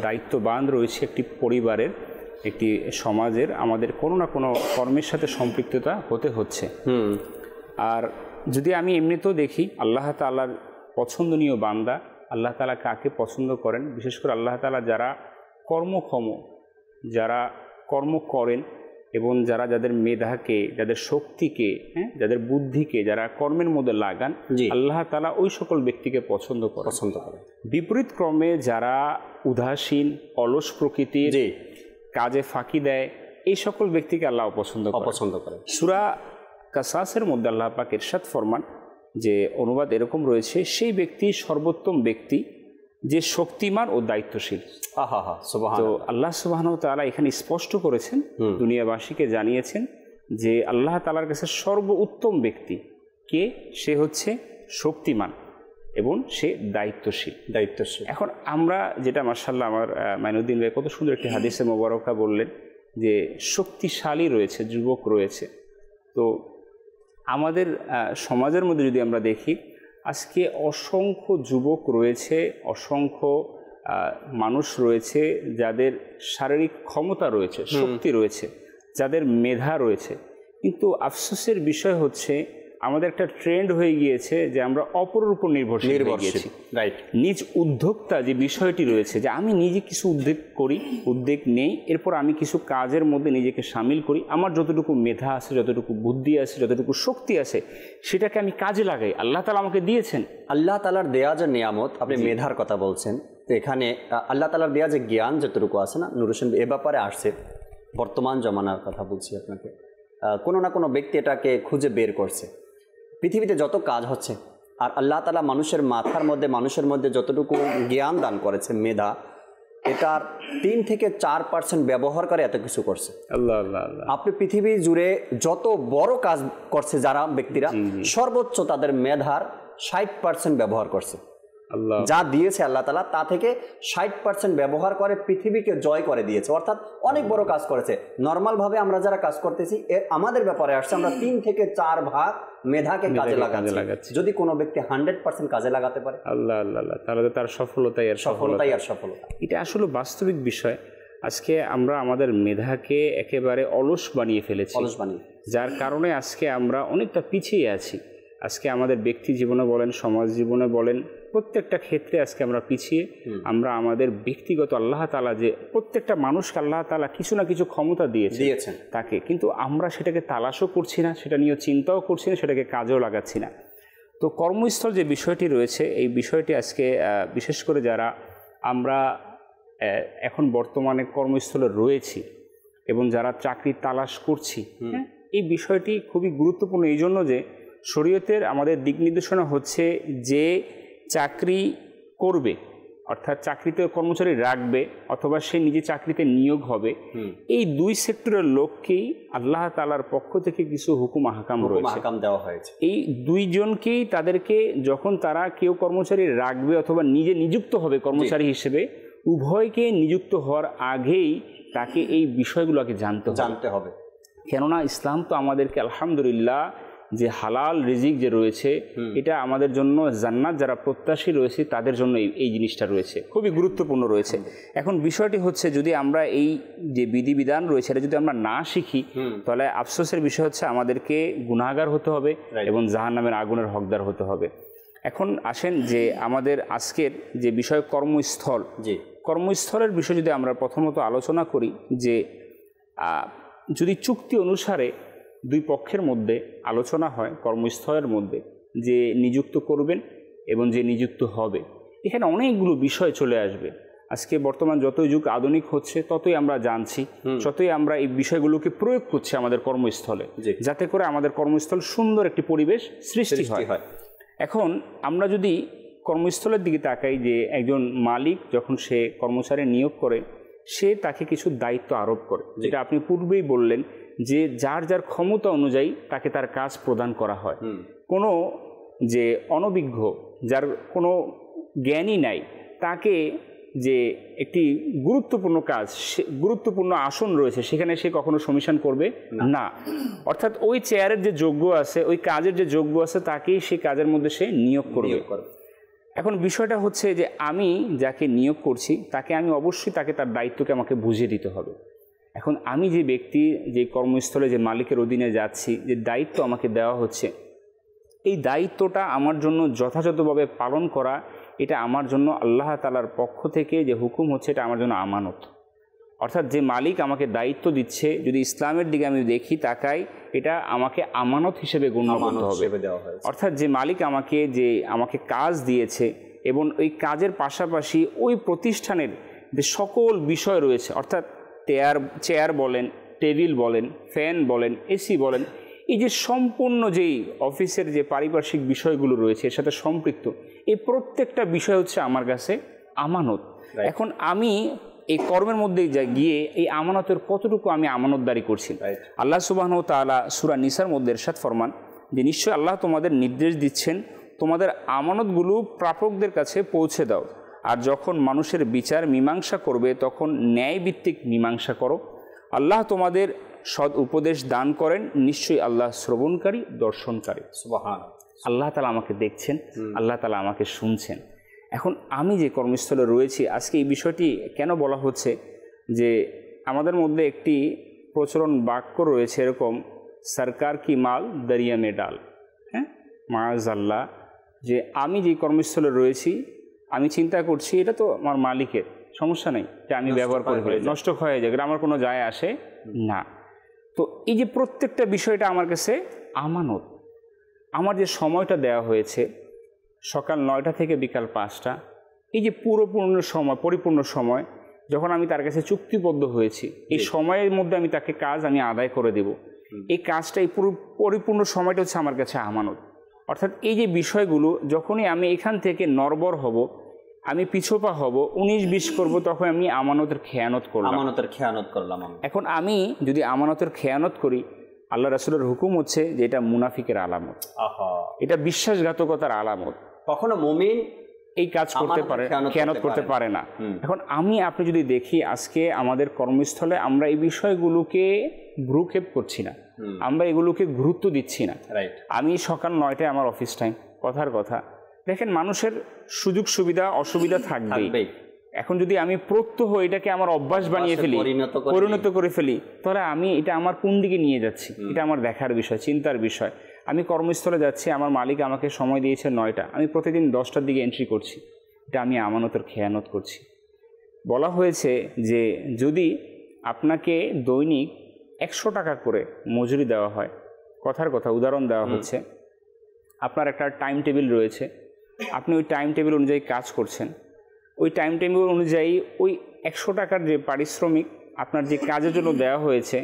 D: দায়িত্ববান রয়েছে একটি পরিবারের একটি সমাজের আমাদের কোনো না কোনো কর্মের সাথে সম্পৃক্ততা হতে হচ্ছে আর যদি আমি এমনিতেও দেখি আল্লাহ তালার পছন্দনীয় বান্দা আল্লাহ তালা কাকে পছন্দ করেন বিশেষ করে আল্লাহ তালা যারা কর্মক্ষম যারা কর্ম করেন এবং যারা যাদের মেধাকে যাদের শক্তিকে হ্যাঁ যাদের বুদ্ধিকে যারা কর্মের মধ্যে লাগান আল্লাহ তালা ওই সকল ব্যক্তিকে পছন্দ করে পছন্দ করে বিপরীত ক্রমে যারা উদাসীন অলস প্রকৃতির কাজে ফাঁকি দেয় এই সকল ব্যক্তিকে আল্লাহ অপছন্দ অপছন্দ করে সুরা কাসাসের মধ্যে আল্লাহ পাক এরশাদ ফরমান যে অনুবাদ এরকম রয়েছে সেই ব্যক্তি সর্বোত্তম ব্যক্তি যে শক্তিমান ও দায়িত্বশীল তো আল্লাহ সুবাহন তালা এখানে স্পষ্ট করেছেন দুনিয়াবাসীকে জানিয়েছেন যে আল্লাহ তালার কাছে সর্ব উত্তম ব্যক্তি কে সে হচ্ছে শক্তিমান এবং সে দায়িত্বশীল দায়িত্বশীল এখন আমরা যেটা মার্শাল্লাহ আমার মাইনুদ্দিন ভাই কত সুন্দর একটি হাদিসে মোবারকা বললেন যে শক্তিশালী রয়েছে যুবক রয়েছে তো আমাদের সমাজের মধ্যে যদি আমরা দেখি আজকে অসংখ্য যুবক রয়েছে অসংখ্য মানুষ রয়েছে যাদের শারীরিক ক্ষমতা রয়েছে শক্তি রয়েছে যাদের মেধা রয়েছে কিন্তু আফসোসের বিষয় হচ্ছে আমাদের একটা ট্রেন্ড হয়ে গিয়েছে যে আমরা অপরের উপর নির্ভরশীল হয়ে গিয়েছি রাইট নিজ উদ্যোক্তা যে বিষয়টি রয়েছে যে আমি নিজে কিছু উদ্যোগ করি উদ্যোগ নেই এরপর আমি কিছু কাজের মধ্যে নিজেকে সামিল করি আমার যতটুকু মেধা আছে যতটুকু বুদ্ধি আছে যতটুকু শক্তি আছে সেটাকে আমি কাজে লাগাই আল্লাহ তালা আমাকে দিয়েছেন আল্লাহ
B: তালার দেয়া যে নিয়ামত আপনি মেধার কথা বলছেন তো এখানে আল্লাহ তালার দেয়া যে জ্ঞান যতটুকু আছে না নুরুসেন এ ব্যাপারে আসছে বর্তমান জমানার কথা বলছি আপনাকে কোনো না কোনো ব্যক্তি এটাকে খুঁজে বের করছে পৃথিবীতে যত কাজ হচ্ছে আর আল্লাহ তালা মানুষের মাথার মধ্যে মানুষের মধ্যে যতটুকু জ্ঞান দান করেছে মেধা এটার তিন থেকে চার পার্সেন্ট ব্যবহার করে এত কিছু করছে আপনি পৃথিবী জুড়ে যত বড় কাজ করছে যারা ব্যক্তিরা সর্বোচ্চ তাদের মেধার ষাট পার্সেন্ট ব্যবহার করছে যা দিয়েছে আল্লাহ তালা তা থেকে ষাট পার্সেন্ট ব্যবহার করে পৃথিবীকে জয় করে দিয়েছে অর্থাৎ অনেক বড় কাজ করেছে নর্মালভাবে আমরা যারা কাজ করতেছি আমাদের ব্যাপারে আসছে আমরা তিন থেকে চার ভাগ মেধাকে কাজে লাগাচ্ছি যদি কোনো ব্যক্তি হান্ড্রেড পার্সেন্ট কাজে লাগাতে পারে
D: আল্লাহ আল্লাহ তাহলে তার সফলতাই আর সফলতাই আর সফলতা এটা আসলে বাস্তবিক বিষয় আজকে আমরা আমাদের মেধাকে একেবারে অলস বানিয়ে ফেলেছি অলস বানিয়ে যার কারণে আজকে আমরা অনেকটা পিছিয়ে আছি আজকে আমাদের ব্যক্তি জীবনে বলেন সমাজ জীবনে বলেন প্রত্যেকটা ক্ষেত্রে আজকে আমরা পিছিয়ে আমরা আমাদের ব্যক্তিগত আল্লাহ তালা যে প্রত্যেকটা মানুষকে আল্লাহ তালা কিছু না কিছু ক্ষমতা দিয়েছে দিয়েছেন তাকে কিন্তু আমরা সেটাকে তালাশও করছি না সেটা নিয়েও চিন্তাও করছি না সেটাকে কাজেও লাগাচ্ছি না তো কর্মস্থল যে বিষয়টি রয়েছে এই বিষয়টি আজকে বিশেষ করে যারা আমরা এখন বর্তমানে কর্মস্থলে রয়েছি এবং যারা চাকরি তালাশ করছি হ্যাঁ, এই বিষয়টি খুবই গুরুত্বপূর্ণ এই জন্য যে শরীয়তের আমাদের দিক নির্দেশনা হচ্ছে যে চাকরি করবে অর্থাৎ চাকরিতে কর্মচারী রাখবে অথবা সে নিজে চাকরিতে নিয়োগ হবে এই দুই সেক্টরের লোককেই আল্লাহ তালার পক্ষ থেকে কিছু হুকুম হাকাম রয়েছে দেওয়া হয়েছে এই দুইজনকেই তাদেরকে যখন তারা কেউ কর্মচারী রাখবে অথবা নিজে নিযুক্ত হবে কর্মচারী হিসেবে উভয়কে নিযুক্ত হওয়ার আগেই তাকে এই বিষয়গুলোকে জানতে জানতে হবে কেননা ইসলাম তো আমাদেরকে আলহামদুলিল্লাহ যে হালাল রিজিক যে রয়েছে এটা আমাদের জন্য জান্নাত যারা প্রত্যাশী রয়েছে তাদের জন্য এই জিনিসটা রয়েছে খুবই গুরুত্বপূর্ণ রয়েছে এখন বিষয়টি হচ্ছে যদি আমরা এই যে বিধিবিধান রয়েছে এটা যদি আমরা না শিখি তাহলে আফসোসের বিষয় হচ্ছে আমাদেরকে গুণাগার হতে হবে এবং জাহান নামের আগুনের হকদার হতে হবে এখন আসেন যে আমাদের আজকের যে বিষয় কর্মস্থল যে কর্মস্থলের বিষয় যদি আমরা প্রথমত আলোচনা করি যে যদি চুক্তি অনুসারে দুই পক্ষের মধ্যে আলোচনা হয় কর্মস্থলের মধ্যে যে নিযুক্ত করবেন এবং যে নিযুক্ত হবে এখানে অনেকগুলো বিষয় চলে আসবে আজকে বর্তমান যতই যুগ আধুনিক হচ্ছে ততই আমরা জানছি ততই আমরা এই বিষয়গুলোকে প্রয়োগ করছি আমাদের কর্মস্থলে যাতে করে আমাদের কর্মস্থল সুন্দর একটি পরিবেশ সৃষ্টি হয় এখন আমরা যদি কর্মস্থলের দিকে তাকাই যে একজন মালিক যখন সে কর্মচারী নিয়োগ করে সে তাকে কিছু দায়িত্ব আরোপ করে যেটা আপনি পূর্বেই বললেন যে যার যার ক্ষমতা অনুযায়ী তাকে তার কাজ প্রদান করা হয় কোনো যে অনভিজ্ঞ যার কোনো জ্ঞানই নাই তাকে যে একটি গুরুত্বপূর্ণ কাজ গুরুত্বপূর্ণ আসন রয়েছে সেখানে সে কখনো সমিশন করবে না অর্থাৎ ওই চেয়ারের যে যোগ্য আছে ওই কাজের যে যোগ্য আছে তাকেই সে কাজের মধ্যে সে নিয়োগ করবে এখন বিষয়টা হচ্ছে যে আমি যাকে নিয়োগ করছি তাকে আমি অবশ্যই তাকে তার দায়িত্বকে আমাকে বুঝিয়ে দিতে হবে এখন আমি যে ব্যক্তি যে কর্মস্থলে যে মালিকের অধীনে যাচ্ছি যে দায়িত্ব আমাকে দেওয়া হচ্ছে এই দায়িত্বটা আমার জন্য যথাযথভাবে পালন করা এটা আমার জন্য আল্লাহ তালার পক্ষ থেকে যে হুকুম হচ্ছে এটা আমার জন্য আমানত অর্থাৎ যে মালিক আমাকে দায়িত্ব দিচ্ছে যদি ইসলামের দিকে আমি দেখি তাকাই এটা আমাকে আমানত হিসেবে গণ্য দেওয়া হবে অর্থাৎ যে মালিক আমাকে যে আমাকে কাজ দিয়েছে এবং ওই কাজের পাশাপাশি ওই প্রতিষ্ঠানের যে সকল বিষয় রয়েছে অর্থাৎ চেয়ার চেয়ার বলেন টেবিল বলেন ফ্যান বলেন এসি বলেন এই যে সম্পূর্ণ যেই অফিসের যে পারিপার্শ্বিক বিষয়গুলো রয়েছে এর সাথে সম্পৃক্ত এই প্রত্যেকটা বিষয় হচ্ছে আমার কাছে আমানত এখন আমি এই কর্মের মধ্যে গিয়ে এই আমানতের কতটুকু আমি আমানতদারি করছি আল্লাহ সুবাহন তালা সুরা নিসার মধ্যে এরশাদ ফরমান যে নিশ্চয়ই আল্লাহ তোমাদের নির্দেশ দিচ্ছেন তোমাদের আমানতগুলো প্রাপকদের কাছে পৌঁছে দাও আর যখন মানুষের বিচার মীমাংসা করবে তখন ন্যায়ভিত্তিক মীমাংসা করো আল্লাহ তোমাদের সদ উপদেশ দান করেন নিশ্চয়ই আল্লাহ শ্রবণকারী দর্শনকারী সুবাহান আল্লাহ তালা আমাকে দেখছেন আল্লাহ তালা আমাকে শুনছেন এখন আমি যে কর্মস্থলে রয়েছি আজকে এই বিষয়টি কেন বলা হচ্ছে যে আমাদের মধ্যে একটি প্রচলন বাক্য রয়েছে এরকম সরকার কি মাল দারিয়া ডাল হ্যাঁ মাজ আল্লাহ যে আমি যে কর্মস্থলে রয়েছি আমি চিন্তা করছি এটা তো আমার মালিকের সমস্যা নেই যে আমি ব্যবহার করে ফেলি নষ্ট হয়ে যায় আমার কোনো যায় আসে না তো এই যে প্রত্যেকটা বিষয়টা আমার কাছে আমানত আমার যে সময়টা দেওয়া হয়েছে সকাল নয়টা থেকে বিকাল পাঁচটা এই যে পুরোপূর্ণ সময় পরিপূর্ণ সময় যখন আমি তার কাছে চুক্তিবদ্ধ হয়েছি এই সময়ের মধ্যে আমি তাকে কাজ আমি আদায় করে দেব এই কাজটা এই পুরো পরিপূর্ণ সময়টা হচ্ছে আমার কাছে আমানত অর্থাৎ এই যে বিষয়গুলো যখনই আমি এখান থেকে নর্বর হব আমি পিছোপা হব উনিশ বিশ করব তখন আমি আমানতের খেয়ানত করলাম আমানতের
B: খেয়ানত করলাম
D: এখন আমি যদি আমানতের খেয়ানত করি আল্লাহ রাসুলের হুকুম হচ্ছে যে এটা মুনাফিকের আলামত এটা বিশ্বাসঘাতকতার আলামত কখনো মমিন এই কাজ করতে পারে খেয়ানত করতে পারে না এখন আমি আপনি যদি দেখি আজকে আমাদের কর্মস্থলে আমরা এই বিষয়গুলোকে ভ্রুক্ষেপ করছি না আমরা এগুলোকে গুরুত্ব দিচ্ছি না আমি সকাল নয়টায় আমার অফিস টাইম কথার কথা দেখেন মানুষের সুযোগ সুবিধা অসুবিধা থাকবে এখন যদি আমি প্রত্যহ এটাকে আমার অভ্যাস বানিয়ে ফেলি পরিণত করে ফেলি তাহলে আমি এটা আমার কোন দিকে নিয়ে যাচ্ছি এটা আমার দেখার বিষয় চিন্তার বিষয় আমি কর্মস্থলে যাচ্ছি আমার মালিক আমাকে সময় দিয়েছে নয়টা আমি প্রতিদিন দশটার দিকে এন্ট্রি করছি এটা আমি আমানতের খেয়ানত করছি বলা হয়েছে যে যদি আপনাকে দৈনিক একশো টাকা করে মজুরি দেওয়া হয় কথার কথা উদাহরণ দেওয়া হচ্ছে আপনার একটা টাইম টেবিল রয়েছে আপনি ওই টাইম টেবিল অনুযায়ী কাজ করছেন ওই টাইম টেবিল অনুযায়ী ওই একশো টাকার যে পারিশ্রমিক আপনার যে কাজের জন্য দেওয়া হয়েছে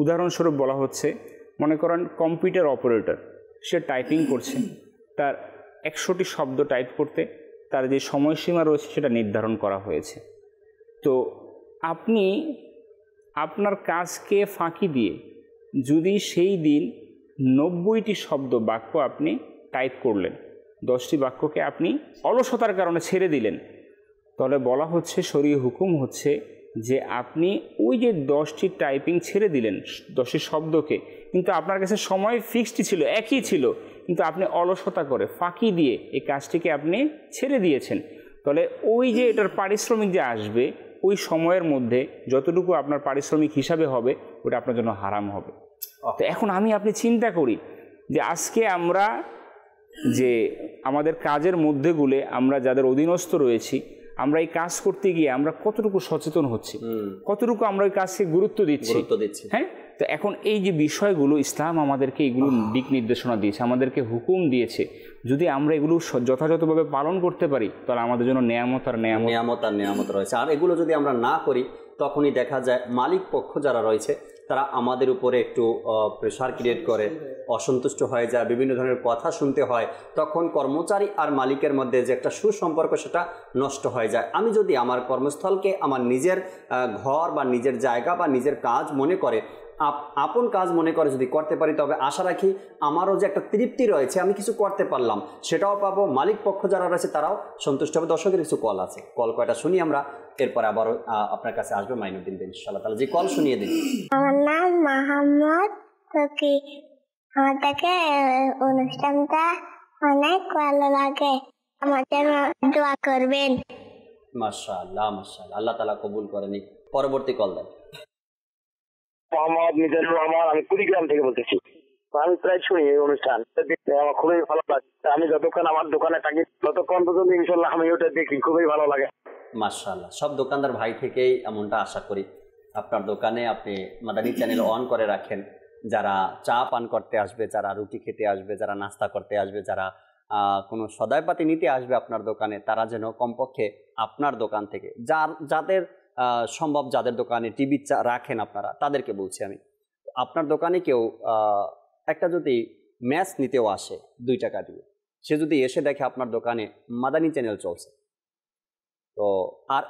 D: উদাহরণস্বরূপ বলা হচ্ছে মনে করেন কম্পিউটার অপারেটর সে টাইপিং করছে তার একশোটি শব্দ টাইপ করতে তার যে সময়সীমা রয়েছে সেটা নির্ধারণ করা হয়েছে তো আপনি আপনার কাজকে ফাঁকি দিয়ে যদি সেই দিন নব্বইটি শব্দ বাক্য আপনি টাইপ করলেন দশটি বাক্যকে আপনি অলসতার কারণে ছেড়ে দিলেন তাহলে বলা হচ্ছে শরীয় হুকুম হচ্ছে যে আপনি ওই যে দশটি টাইপিং ছেড়ে দিলেন দশটি শব্দকে কিন্তু আপনার কাছে সময় ফিক্সড ছিল একই ছিল কিন্তু আপনি অলসতা করে ফাঁকি দিয়ে এই কাজটিকে আপনি ছেড়ে দিয়েছেন তাহলে ওই যে এটার পারিশ্রমিক যে আসবে ওই সময়ের মধ্যে যতটুকু আপনার পারিশ্রমিক হিসাবে হবে ওটা আপনার জন্য হারাম হবে তো এখন আমি আপনি চিন্তা করি যে আজকে আমরা যে আমাদের কাজের মধ্যেগুলে আমরা যাদের অধীনস্থ রয়েছি আমরা এই কাজ করতে গিয়ে আমরা কতটুকু সচেতন হচ্ছি কতটুকু আমরা ওই কাজকে গুরুত্ব দিচ্ছি হ্যাঁ তো এখন এই যে বিষয়গুলো ইসলাম আমাদেরকে এগুলো দিক নির্দেশনা দিয়েছে আমাদেরকে হুকুম দিয়েছে যদি আমরা এগুলো যথাযথভাবে পালন করতে পারি তাহলে আমাদের জন্য নিয়ামত আর নিয়ামত আর নিয়ামত রয়েছে আর এগুলো যদি আমরা না
B: করি তখনই দেখা যায় মালিক পক্ষ যারা রয়েছে তারা আমাদের উপরে একটু প্রেশার ক্রিয়েট করে অসন্তুষ্ট হয়ে যায় বিভিন্ন ধরনের কথা শুনতে হয় তখন কর্মচারী আর মালিকের মধ্যে যে একটা সুসম্পর্ক সেটা নষ্ট হয়ে যায় আমি যদি আমার কর্মস্থলকে আমার নিজের ঘর বা নিজের জায়গা বা নিজের কাজ মনে করে আপন কাজ মনে করে যদি করতে পারি তবে আশা রাখি আমারও যে একটা তৃপ্তি রয়েছে আমি কিছু করতে পারলাম সেটাও পাবো মালিক পক্ষ যারা রয়েছে তারাও সন্তুষ্ট হবে দর্শকের কিছু কল আছে কল কয়টা শুনি আমরা এরপরে আবারও আপনার কাছে আসবে মাইনুদ্দিন দিন ইনশাল্লাহ তাহলে যে কল শুনিয়ে দিন
A: আমার নাম মাহমদ ফকির আমার থেকে অনুষ্ঠানটা অনেক ভালো লাগে আমাদের
D: দোয়া করবেন
B: মাশাআল্লাহ মাশাআল্লাহ আল্লাহ তাআলা কবুল করেনি পরবর্তী কল দেন মোহাম্মদ মিজানুর রহমান আমি কুড়িগ্রাম থেকে বলতেছি আমি প্রায় শুনি এই অনুষ্ঠান আমার খুবই ভালো লাগে আমি যতক্ষণ আমার দোকানে থাকি ততক্ষণ পর্যন্ত
A: ইনশাল্লাহ আমি ওটা দেখি খুবই ভালো লাগে
B: মার্শাল্লাহ সব দোকানদার ভাই থেকেই এমনটা আশা করি আপনার দোকানে আপনি মাদানি চ্যানেল অন করে রাখেন যারা চা পান করতে আসবে যারা রুটি খেতে আসবে যারা নাস্তা করতে আসবে যারা কোনো সদাইপাতি নিতে আসবে আপনার দোকানে তারা যেন কমপক্ষে আপনার দোকান থেকে যার যাদের সম্ভব যাদের দোকানে টিভি রাখেন আপনারা তাদেরকে বলছি আমি আপনার দোকানে কেউ একটা যদি ম্যাচ নিতেও আসে দুই টাকা দিয়ে সে যদি এসে দেখে আপনার দোকানে মাদানি চ্যানেল চলছে তো আর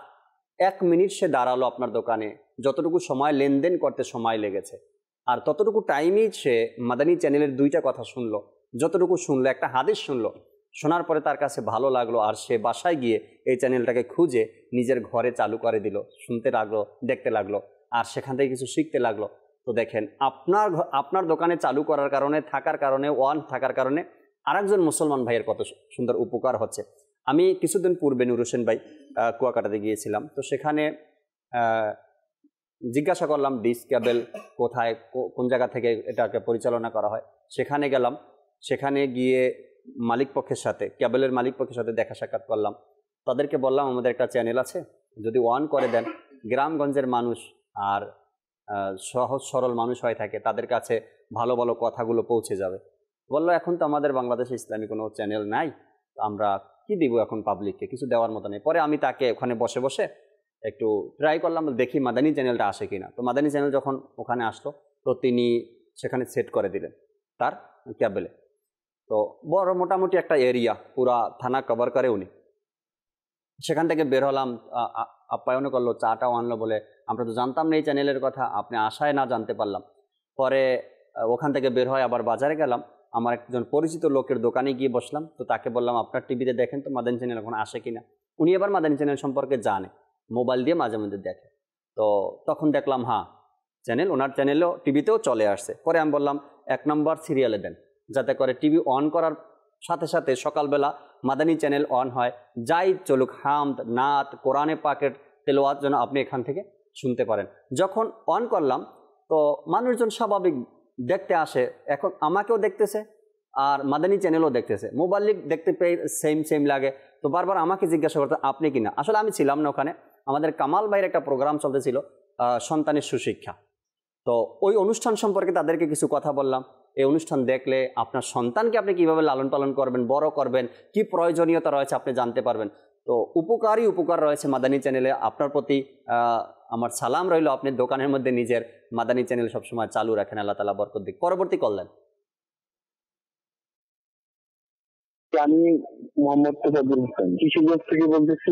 B: এক মিনিট সে দাঁড়ালো আপনার দোকানে যতটুকু সময় লেনদেন করতে সময় লেগেছে আর ততটুকু টাইমেই সে মাদানি চ্যানেলের দুইটা কথা শুনলো যতটুকু শুনলো একটা হাদিস শুনলো শোনার পরে তার কাছে ভালো লাগলো আর সে বাসায় গিয়ে এই চ্যানেলটাকে খুঁজে নিজের ঘরে চালু করে দিল শুনতে লাগলো দেখতে লাগলো আর সেখান থেকে কিছু শিখতে লাগলো তো দেখেন আপনার আপনার দোকানে চালু করার কারণে থাকার কারণে ওয়ান থাকার কারণে আরেকজন মুসলমান ভাইয়ের কত সুন্দর উপকার হচ্ছে আমি কিছুদিন পূর্বে নুর হোসেন ভাই কুয়াকাটাতে গিয়েছিলাম তো সেখানে জিজ্ঞাসা করলাম ডিস ক্যাবেল কোথায় কোন জায়গা থেকে এটাকে পরিচালনা করা হয় সেখানে গেলাম সেখানে গিয়ে মালিক পক্ষের সাথে ক্যাবেলের মালিক পক্ষের সাথে দেখা সাক্ষাৎ করলাম তাদেরকে বললাম আমাদের একটা চ্যানেল আছে যদি ওয়ান করে দেন গ্রামগঞ্জের মানুষ আর সহজ সরল মানুষ হয়ে থাকে তাদের কাছে ভালো ভালো কথাগুলো পৌঁছে যাবে বললো এখন তো আমাদের বাংলাদেশে ইসলামী কোনো চ্যানেল নাই আমরা কি দিব এখন পাবলিককে কিছু দেওয়ার মতো নেই পরে আমি তাকে ওখানে বসে বসে একটু ট্রাই করলাম দেখি মাদানি চ্যানেলটা আসে না তো মাদানি চ্যানেল যখন ওখানে আসলো তো তিনি সেখানে সেট করে দিলেন তার ক্যাবেলে তো বড় মোটামুটি একটা এরিয়া পুরা থানা কভার করে উনি সেখান থেকে বের হলাম আপ্যায়নও করলো চাটাও আনলো বলে আমরা তো জানতাম না এই চ্যানেলের কথা আপনি আশায় না জানতে পারলাম পরে ওখান থেকে বের হয় আবার বাজারে গেলাম আমার একজন পরিচিত লোকের দোকানে গিয়ে বসলাম তো তাকে বললাম আপনার টিভিতে দেখেন তো মাদানী চ্যানেল এখন আসে কিনা উনি আবার মাদানী চ্যানেল সম্পর্কে জানে মোবাইল দিয়ে মাঝে মধ্যে দেখে তো তখন দেখলাম হ্যাঁ চ্যানেল ওনার চ্যানেলও টিভিতেও চলে আসছে পরে আমি বললাম এক নম্বর সিরিয়ালে দেন যাতে করে টিভি অন করার সাথে সাথে সকালবেলা মাদানী চ্যানেল অন হয় যাই চলুক হামদ নাত কোরআনে পাকেট তেলোয়াত যেন আপনি এখান থেকে শুনতে পারেন যখন অন করলাম তো মানুষজন স্বাভাবিক দেখতে আসে এখন আমাকেও দেখতেছে আর মাদানী চ্যানেলও দেখতেছে লিক দেখতে পেয়ে সেম সেম লাগে তো বারবার আমাকে জিজ্ঞাসা করতে আপনি কি না আসলে আমি ছিলাম না ওখানে আমাদের কামাল ভাইয়ের একটা প্রোগ্রাম চলতেছিল সন্তানের সুশিক্ষা তো ওই অনুষ্ঠান সম্পর্কে তাদেরকে কিছু কথা বললাম এই অনুষ্ঠান দেখলে আপনার সন্তানকে আপনি কিভাবে লালন পালন করবেন বড় করবেন কি প্রয়োজনীয়তা রয়েছে আপনি জানতে পারবেন তো উপকারই উপকার রয়েছে মাদানী চ্যানেলে আপনার প্রতি আমার সালাম রইল আপনি দোকানের মধ্যে নিজের মাদানী চ্যানেল সবসময় চালু রাখেন আল্লাহ তালা বরকত দিক পরবর্তী করলেন
D: আমি মোহাম্মদ কৃষি থেকে বলতেছি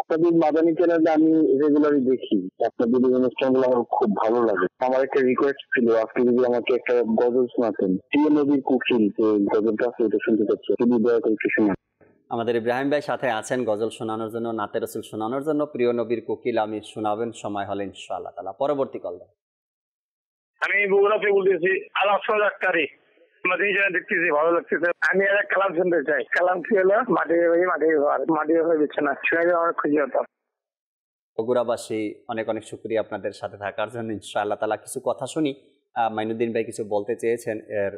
D: অত্যাধিক দিন মাদানি চ্যানেল আমি রেগুলারই দেখি অত্যাধিক অনুষ্ঠান গুলো আমার খুব ভালো লাগে আমার একটা রিকোয়েস্ট ছিল আপনি যদি আমাকে একটা গজল
B: শোনাতেন প্রিয় নদীর কুকিল যে গজলটা আছে এটা শুনতে চাচ্ছি তুমি দয়া করে একটু শোনান আমাদের ইব্রাহিম ভাই সাথে আছেন গজল শোনানোর জন্য নাতে রসুল শোনানোর জন্য প্রিয় নবীর কোকিল আমি শোনাবেন সময় হলে ইনশাআল্লাহ তাআলা পরবর্তী কল
A: আমি বগুড়া থেকে বলতেছি আলাসরাকারী
B: ভালো আমি কালাম শুনতে চাই কালাম কি হলো মাটি হয়ে
D: মাটি মাটি হয়ে হতাম
B: বগুড়াবাসী অনেক অনেক শুক্রিয়া আপনাদের সাথে থাকার জন্য তালা কিছু কথা শুনি মাইনুদ্দিন ভাই কিছু বলতে চেয়েছেন এর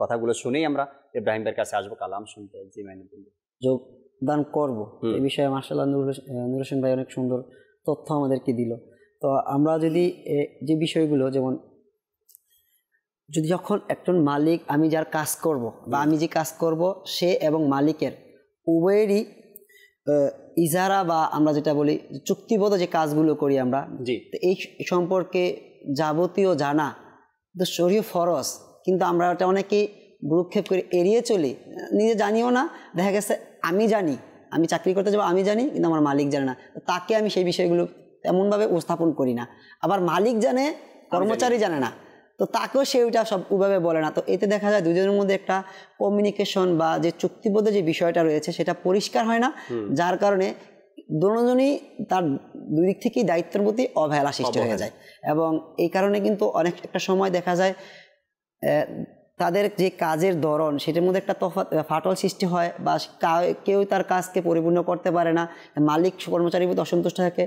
B: কথাগুলো শুনেই আমরা ইব্রাহিম ভাইয়ের কাছে আসবো কালাম শুনতে জি মাইনুদ্দিন
C: যোগদান করব এই বিষয়ে মার্শাল্লাহ নুর হোসেন ভাই অনেক সুন্দর তথ্য আমাদেরকে দিল তো আমরা যদি যে বিষয়গুলো যেমন যদি যখন একজন মালিক আমি যার কাজ করব বা আমি যে কাজ করব সে এবং মালিকের উভয়েরই ইজারা বা আমরা যেটা বলি চুক্তিবদ্ধ যে কাজগুলো করি আমরা তো এই সম্পর্কে যাবতীয় জানা তো শরীয় ফরজ কিন্তু আমরা ওটা অনেকেই ভ্রুক্ষেপ করে এড়িয়ে চলি নিজে জানিও না দেখা গেছে আমি জানি আমি চাকরি করতে যাবো আমি জানি কিন্তু আমার মালিক জানে না তাকে আমি সেই বিষয়গুলো তেমনভাবে উপস্থাপন করি না আবার মালিক জানে কর্মচারী জানে না তো তাকেও সে ওইটা সব ওভাবে বলে না তো এতে দেখা যায় দুজনের মধ্যে একটা কমিউনিকেশন বা যে চুক্তিবদ্ধ যে বিষয়টা রয়েছে সেটা পরিষ্কার হয় না যার কারণে দুজনই তার দুই দিক থেকেই দায়িত্বের প্রতি অবহেলা সৃষ্টি হয়ে যায় এবং এই কারণে কিন্তু অনেক একটা সময় দেখা যায় তাদের যে কাজের ধরন সেটার মধ্যে একটা তফাৎ ফাটল সৃষ্টি হয় বা কেউ তার কাজকে পরিপূর্ণ করতে পারে না মালিক কর্মচারীর প্রতি অসন্তুষ্ট থাকে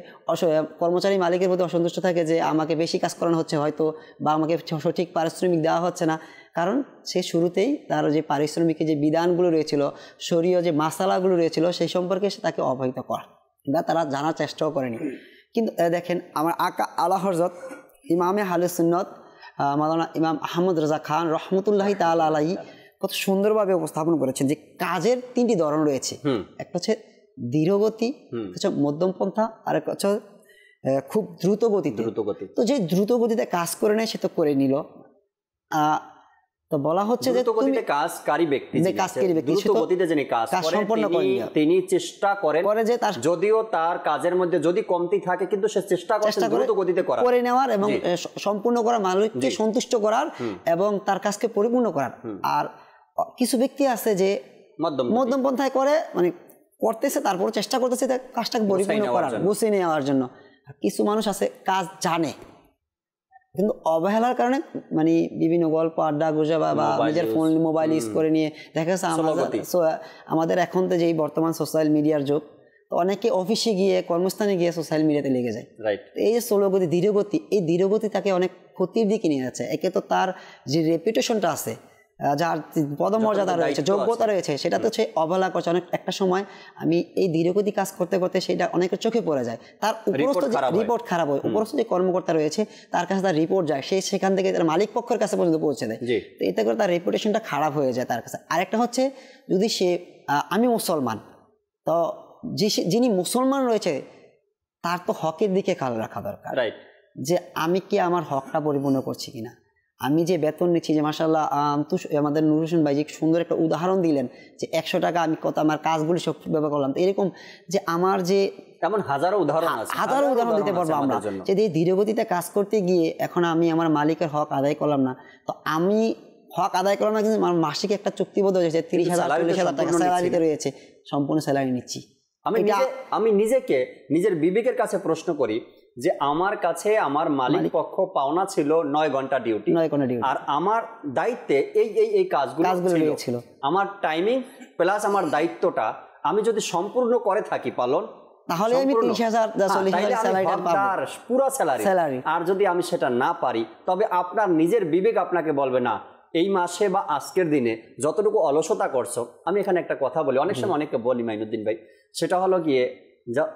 C: কর্মচারী মালিকের প্রতি অসন্তুষ্ট থাকে যে আমাকে বেশি কাজ করানো হচ্ছে হয়তো বা আমাকে সঠিক পারিশ্রমিক দেওয়া হচ্ছে না কারণ সে শুরুতেই তার যে পারিশ্রমিকের যে বিধানগুলো রয়েছিল শরীয় যে মাসালাগুলো রয়েছিল সেই সম্পর্কে সে তাকে অবহিত করা বা তারা জানার চেষ্টাও করেনি কিন্তু দেখেন আমার আকা আলা হরজত ইমামে হালে মালানা ইমাম আহমদ রাজা খান রহমতুল্লাহি তাল আলাহি কত সুন্দরভাবে উপস্থাপন করেছেন যে কাজের তিনটি ধরন রয়েছে একটা হচ্ছে ধীরগতি হচ্ছে মধ্যমপন্থা আর একটা হচ্ছে খুব দ্রুত গতি দ্রুত গতি তো যে দ্রুত গতিতে কাজ করে নেয় সে তো করে নিল তো বলা হচ্ছে যে তুমি কাজকারী
B: ব্যক্তি যে কাজকারী ব্যক্তি দ্রুত গতিতে যিনি কাজ সম্পন্ন করেন তিনি চেষ্টা করেন করে যে তার যদিও তার কাজের মধ্যে যদি কমতি থাকে কিন্তু সে চেষ্টা দ্রুত গতিতে করে
C: নেওয়ার এবং সম্পূর্ণ করার মালিককে সন্তুষ্ট করার এবং তার কাজকে পরিপূর্ণ করার আর কিছু ব্যক্তি আছে যে মধ্যম মধ্যম পন্থায় করে মানে করতেছে তারপর চেষ্টা করতেছে কাজটাকে পরিপূর্ণ করার গুছিয়ে নেওয়ার জন্য কিছু মানুষ আছে কাজ জানে কিন্তু অবহেলার কারণে মানে বিভিন্ন গল্প আড্ডা গুজা বা নিজের ফোন মোবাইল ইউজ করে নিয়ে দেখা যাচ্ছে আমাদের এখন তো যেই বর্তমান সোশ্যাল মিডিয়ার যুগ তো অনেকে অফিসে গিয়ে কর্মস্থানে গিয়ে সোশ্যাল মিডিয়াতে লেগে যায় এই যে স্লোগতি ধীরগতি এই ধীরগতি তাকে অনেক ক্ষতির দিকে নিয়ে যাচ্ছে একে তো তার যে রেপুটেশনটা আছে যার পদমর্যাদা রয়েছে যোগ্যতা রয়েছে সেটা তো সে অবহেলা করছে অনেক একটা সময় আমি এই দীর্ঘগতি কাজ করতে করতে সেটা অনেকের চোখে পড়ে যায় তার উপরস্থ যে রিপোর্ট খারাপ হয় উপরস্থ যে কর্মকর্তা রয়েছে তার কাছে তার রিপোর্ট যায় সে সেখান থেকে তার মালিক পক্ষের কাছে পর্যন্ত পৌঁছে দেয় তো এতে করে তার রেপুটেশনটা খারাপ হয়ে যায় তার কাছে আরেকটা হচ্ছে যদি সে আমি মুসলমান তো যে যিনি মুসলমান রয়েছে তার তো হকের দিকে খেয়াল রাখা দরকার যে আমি কি আমার হকটা পরিপূর্ণ করছি কিনা আমি যে বেতন নিচ্ছি যে মাসাল্লাহ তো আমাদের নুর হোসেন ভাই যে সুন্দর একটা উদাহরণ দিলেন যে একশো টাকা আমি কত আমার কাজগুলি সব ব্যবহার করলাম এরকম যে আমার যে এমন হাজারো উদাহরণ আছে হাজারো উদাহরণ দিতে পারবো আমরা যে ধীরগতিতে কাজ করতে গিয়ে এখন আমি আমার মালিকের হক আদায় করলাম না তো আমি হক আদায় করলাম না কিন্তু আমার মাসিক একটা চুক্তিবদ্ধ হয়েছে তিরিশ হাজার চল্লিশ হাজার টাকা স্যালারিতে রয়েছে সম্পূর্ণ স্যালারি নিচ্ছি
B: আমি আমি নিজেকে নিজের বিবেকের কাছে প্রশ্ন করি যে আমার কাছে আমার মালিক পক্ষ পাওনা ছিল নয় ঘন্টা ডিউটি নয় ঘন্টা ডিউটি আর আমার দায়িত্বে এই এই এই কাজগুলো ছিল আমার টাইমিং প্লাস আমার দায়িত্বটা আমি যদি সম্পূর্ণ করে থাকি পালন তাহলে আমি তিরিশ হাজার হ্যাঁ, পুরো স্যালারি আর যদি আমি সেটা না পারি তবে আপনার নিজের বিবেক আপনাকে বলবে না এই মাসে বা আজকের দিনে যতটুকু অলসতা করছো আমি এখানে একটা কথা বলি অনেক সময় অনেককে বলি মাইনুদ্দিন ভাই সেটা হলো গিয়ে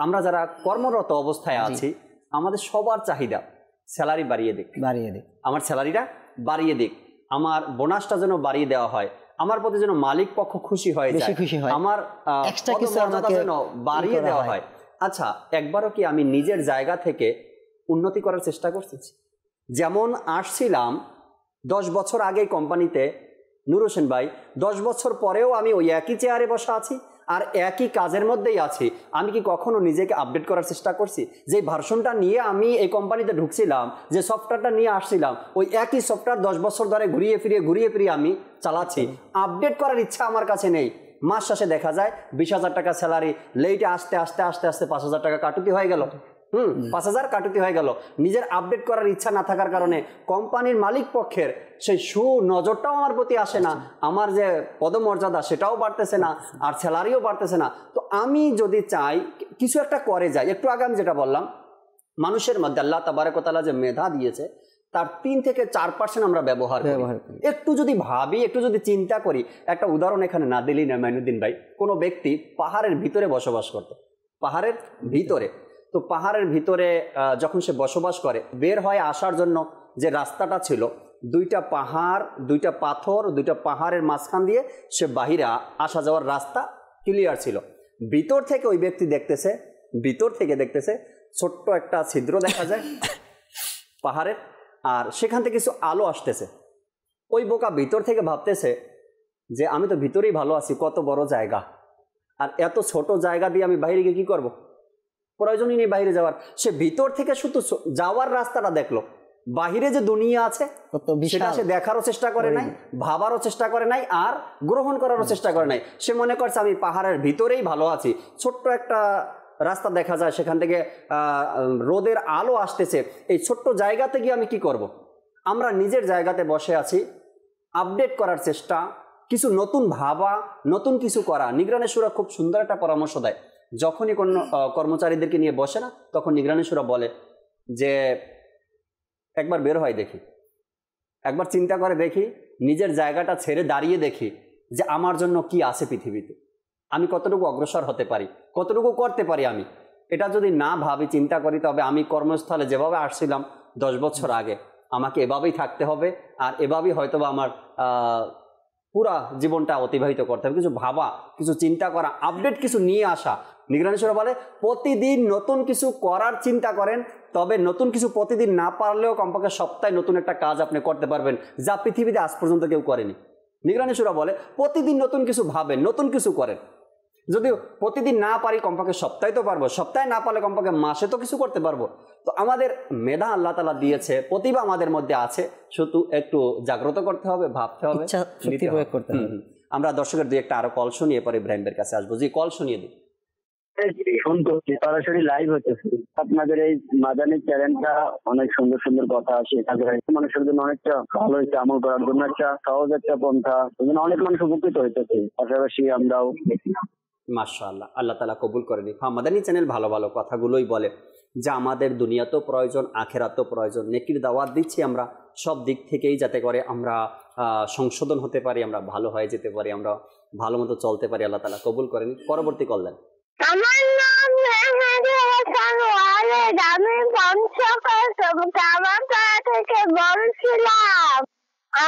B: আমরা যারা কর্মরত অবস্থায় আছি আমাদের সবার চাহিদা স্যালারি বাড়িয়ে দিক বাড়িয়ে দিক আমার স্যালারিটা বাড়িয়ে দিক আমার বোনাসটা যেন বাড়িয়ে দেওয়া হয় আমার প্রতি যেন মালিক পক্ষ খুশি হয় বেশি খুশি হয় আমার এক্সট্রা কিছু যেন বাড়িয়ে দেওয়া হয় আচ্ছা একবারও কি আমি নিজের জায়গা থেকে উন্নতি করার চেষ্টা করতেছি যেমন আসছিলাম দশ বছর আগে কোম্পানিতে নুর হোসেন ভাই দশ বছর পরেও আমি ওই একই চেয়ারে বসা আছি আর একই কাজের মধ্যেই আছি আমি কি কখনো নিজেকে আপডেট করার চেষ্টা করছি যে ভার্সনটা নিয়ে আমি এই কোম্পানিতে ঢুকছিলাম যে সফটওয়্যারটা নিয়ে আসছিলাম ওই একই সফটওয়্যার দশ বছর ধরে ঘুরিয়ে ফিরিয়ে ঘুরিয়ে ফিরিয়ে আমি চালাচ্ছি আপডেট করার ইচ্ছা আমার কাছে নেই মাস শেষে দেখা যায় বিশ হাজার টাকা স্যালারি লেটে আসতে আসতে আসতে আসতে পাঁচ হাজার টাকা কাটুতি হয়ে গেল হুম পাঁচ হাজার কাটুতি হয়ে গেল নিজের আপডেট করার ইচ্ছা না থাকার কারণে কোম্পানির মালিক পক্ষের সেই সুনজরটাও আমার প্রতি আসে না আচ্ছা। আমার যে পদমর্যাদা সেটাও বাড়তেছে না আচ্ছা। আর স্যালারিও বাড়তেছে না তো আমি যদি চাই কিছু একটা করে যাই একটু আগে আমি যেটা বললাম মানুষের মধ্যে আল্লাহ তাবারকতালা যে মেধা দিয়েছে তার তিন থেকে চার পার্সেন্ট আমরা ব্যবহার করি একটু যদি ভাবি একটু যদি চিন্তা করি একটা উদাহরণ এখানে না দিলি না মাইনুদ্দিন ভাই কোনো ব্যক্তি পাহাড়ের ভিতরে বসবাস করত পাহাড়ের ভিতরে তো পাহাড়ের ভিতরে যখন সে বসবাস করে বের হয় আসার জন্য যে রাস্তাটা ছিল দুইটা পাহাড় দুইটা পাথর দুইটা পাহাড়ের মাঝখান দিয়ে সে বাহিরা আসা যাওয়ার রাস্তা ক্লিয়ার ছিল ভিতর থেকে ওই ব্যক্তি দেখতেছে ভিতর থেকে দেখতেছে ছোট্ট একটা ছিদ্র দেখা যায় পাহাড়ের আর সেখান থেকে কিছু আলো আসতেছে ওই বোকা ভিতর থেকে ভাবতেছে যে আমি তো ভিতরেই ভালো আছি কত বড় জায়গা আর এত ছোট জায়গা দিয়ে আমি বাইরে গিয়ে কী করবো প্রয়োজনই নেই বাইরে যাওয়ার সে ভিতর থেকে শুধু যাওয়ার রাস্তাটা দেখলো বাহিরে যে দুনিয়া আছে সেটা সে দেখারও চেষ্টা করে নাই ভাবারও চেষ্টা করে নাই আর গ্রহণ করারও চেষ্টা করে নাই সে মনে করছে আমি পাহাড়ের ভিতরেই ভালো আছি ছোট্ট একটা রাস্তা দেখা যায় সেখান থেকে রোদের আলো আসতেছে এই ছোট্ট জায়গাতে গিয়ে আমি কি করব। আমরা নিজের জায়গাতে বসে আছি আপডেট করার চেষ্টা কিছু নতুন ভাবা নতুন কিছু করা নিগ্রানের সুরা খুব সুন্দর একটা পরামর্শ দেয় যখনই কোনো কর্মচারীদেরকে নিয়ে বসে না তখন নিগরানিসুরা বলে যে একবার বের হয় দেখি একবার চিন্তা করে দেখি নিজের জায়গাটা ছেড়ে দাঁড়িয়ে দেখি যে আমার জন্য কি আছে পৃথিবীতে আমি কতটুকু অগ্রসর হতে পারি কতটুকু করতে পারি আমি এটা যদি না ভাবি চিন্তা করি তবে আমি কর্মস্থলে যেভাবে আসছিলাম দশ বছর আগে আমাকে এভাবেই থাকতে হবে আর এভাবেই হয়তোবা আমার পুরা জীবনটা অতিবাহিত করতে হবে কিছু ভাবা কিছু চিন্তা করা আপডেট কিছু নিয়ে আসা নিগ্রানেশ্বর বলে প্রতিদিন নতুন কিছু করার চিন্তা করেন তবে নতুন কিছু প্রতিদিন না পারলেও কমপক্ষে সপ্তাহে নতুন একটা কাজ আপনি করতে পারবেন যা পৃথিবীতে আজ পর্যন্ত কেউ করেনি নিগ্রানেশ্বরা বলে প্রতিদিন নতুন কিছু ভাবেন নতুন কিছু করেন যদিও প্রতিদিন না পারি কমপক্ষে সপ্তাহে তো পারবো সপ্তাহে না পারলে কমপক্ষে মাসে তো কিছু করতে পারবো তো আমাদের মেধা আল্লাহ তালা দিয়েছে প্রতিভা আমাদের মধ্যে আছে শুধু একটু জাগ্রত করতে হবে ভাবতে হবে করতে আমরা দর্শকের দুই একটা আরো কল শুনিয়ে পরে ইব্রাহিমের কাছে আসবো যে কল শুনিয়ে দিই সরাসরি লাইভ হচ্ছে আপনাদের এই মাদানি চ্যানেলটা অনেক সুন্দর সুন্দর কথা মানুষের জন্য অনেকটা ভালো হয়েছে আমল করার জন্য একটা সহজ একটা পন্থা অনেক মানুষ উপকৃত হইতেছে পাশাপাশি আমরাও মাশা আল্লাহ তালা কবুল করে নি ফাহমাদানি চ্যানেল ভালো ভালো কথাগুলোই বলে যা আমাদের দুনিয়াতেও প্রয়োজন আখেরাতেও প্রয়োজন নেকির দাওয়াত দিচ্ছি আমরা সব দিক থেকেই যাতে করে আমরা সংশোধন হতে পারি আমরা ভালো হয়ে যেতে পারি আমরা ভালো মতো চলতে পারি আল্লাহ তালা কবুল করেন পরবর্তী কল
A: আমার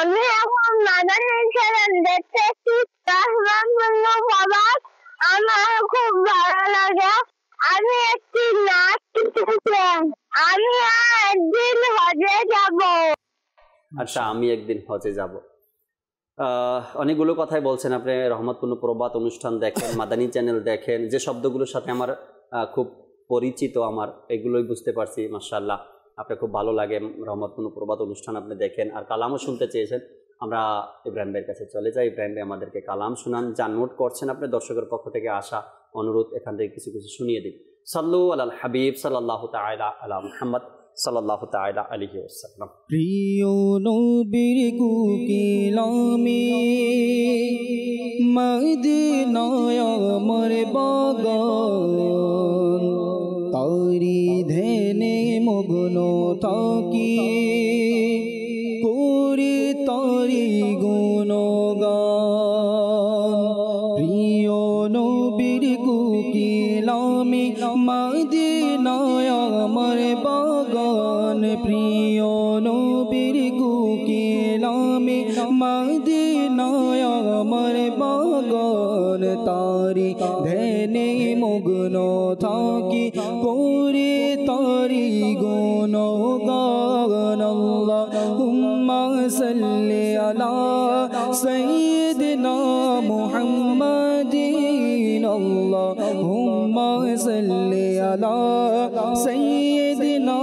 D: আমি এখন মাদানি চ্যানেল দেখতেছি আমার
A: খুব ভালো লাগে আমি একটি নাচ আমি একদিন হজে যাব
B: আচ্ছা আমি একদিন হজে যাব অনেকগুলো কথাই বলছেন আপনি রহমতপূর্ণ প্রবাদ অনুষ্ঠান দেখেন মাদানী চ্যানেল দেখেন যে শব্দগুলোর সাথে আমার খুব পরিচিত আমার এগুলোই বুঝতে পারছি মার্শাল্লাহ আপনার খুব ভালো লাগে রহমতপূর্ণ প্রবাদ অনুষ্ঠান আপনি দেখেন আর কালামও শুনতে চেয়েছেন আমরা ইব্রাহিম ভাইয়ের কাছে চলে যাই ইব্রাহিম ভাই আমাদেরকে কালাম শুনান যা নোট করছেন আপনি দর্শকের পক্ষ থেকে আসা অনুরোধ এখান থেকে কিছু কিছু শুনিয়ে দিন সাল্লু আল হাবিব সাল্লাহ তাইলা আলা মোহাম্মদ সাল্লাহ তাইলা আলী ওসাল্লাম
A: প্রিয় নবীর গুকিলামে মদিনায় আমার বাগান তারি ধ্যানে মগ্ন থাকি পরে তারি গুণগান আল্লাহ হুম্মা সাল্লি আলা সাইয়্যিদিনা মুহাম্মাদিন আল্লাহ হুম্মা সাল্লি আলা সাইয়্যিদিনা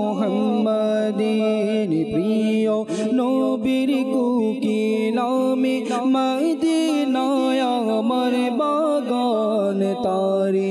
A: মুহাম্মাদিন প্রিয় নবীর কুকিলামে মদিনায় আমার বাগান তারি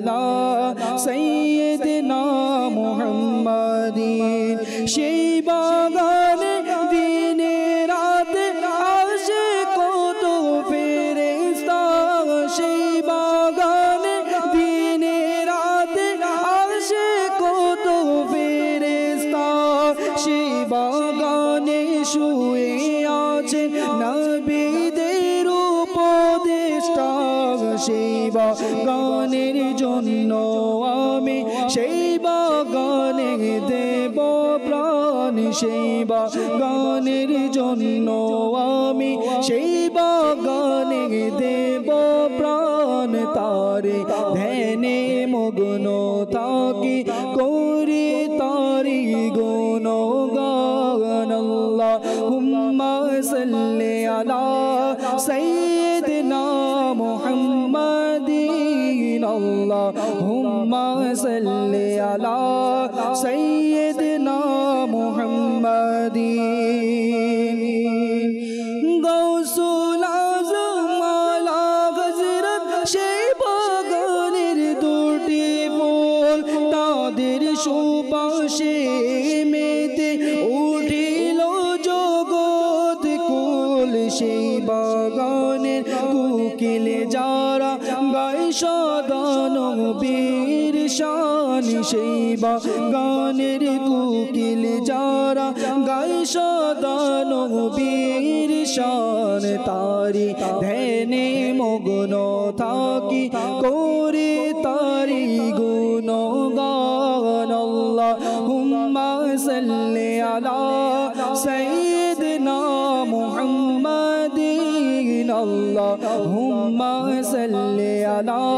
A: सला सई سيدنا محمد اللهم صل على سيدنا সেই বা গানের কুকিল যারা গায় সদান বীর শান তারি ধ্যানে মগ্ন থাকি করে তারি গুণ গান হুম্মা সাল্লে আলা সাইয়্যিদনা মুহাম্মাদিন আল্লাহ হুম্মা সাল্লে আলা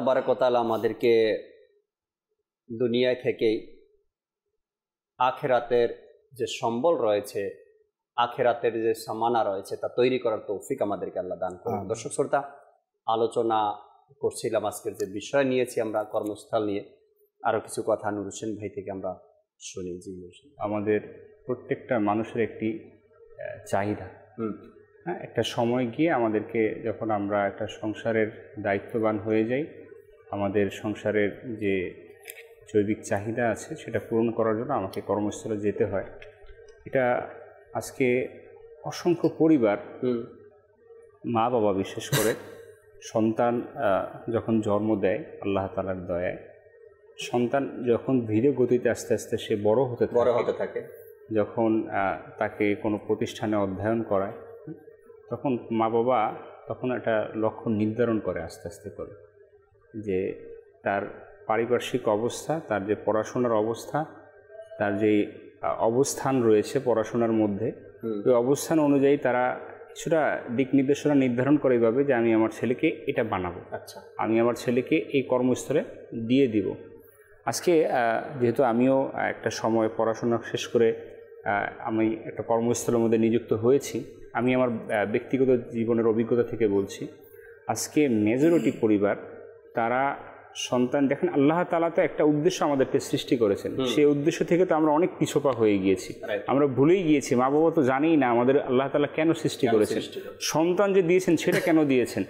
B: তাবারকতালা আমাদেরকে দুনিয়ায় থেকেই আখেরাতের যে সম্বল রয়েছে আখেরাতের যে সামানা রয়েছে তা তৈরি করার তৌফিক আমাদেরকে আল্লাহ দান করেন দর্শক শ্রোতা আলোচনা করছিলাম আজকের যে বিষয় নিয়েছি আমরা কর্মস্থল নিয়ে
D: আরও কিছু কথা নুর হোসেন ভাই থেকে আমরা শুনি জি আমাদের প্রত্যেকটা মানুষের একটি চাহিদা হ্যাঁ একটা সময় গিয়ে আমাদেরকে যখন আমরা একটা সংসারের দায়িত্ববান হয়ে যাই আমাদের সংসারের যে জৈবিক চাহিদা আছে সেটা পূরণ করার জন্য আমাকে কর্মস্থলে যেতে হয় এটা আজকে অসংখ্য পরিবার মা বাবা বিশেষ করে সন্তান যখন জন্ম দেয় আল্লাহ তালার দয়ায় সন্তান যখন ধীরে গতিতে আস্তে আস্তে সে বড় হতে বড় হতে থাকে যখন তাকে কোনো প্রতিষ্ঠানে অধ্যয়ন করায় তখন মা বাবা তখন একটা লক্ষ্য নির্ধারণ করে আস্তে আস্তে করে যে তার পারিপার্শ্বিক অবস্থা তার যে পড়াশোনার অবস্থা তার যে অবস্থান রয়েছে পড়াশোনার মধ্যে ওই অবস্থান অনুযায়ী তারা কিছুটা দিক নির্দেশনা নির্ধারণ করে এইভাবে যে আমি আমার ছেলেকে এটা বানাবো আচ্ছা আমি আমার ছেলেকে এই কর্মস্থলে দিয়ে দিব আজকে যেহেতু আমিও একটা সময় পড়াশোনা শেষ করে আমি একটা কর্মস্থলের মধ্যে নিযুক্ত হয়েছি আমি আমার ব্যক্তিগত জীবনের অভিজ্ঞতা থেকে বলছি আজকে মেজরিটি পরিবার তারা সন্তান দেখেন আল্লাহ তালা তো একটা উদ্দেশ্য আমাদেরকে সৃষ্টি করেছেন সেই উদ্দেশ্য থেকে তো আমরা অনেক পিছোপা হয়ে গিয়েছি আমরা ভুলেই গিয়েছি মা বাবা তো জানেই না আমাদের আল্লাহ তালা কেন সৃষ্টি করেছেন সন্তান যে দিয়েছেন সেটা কেন দিয়েছেন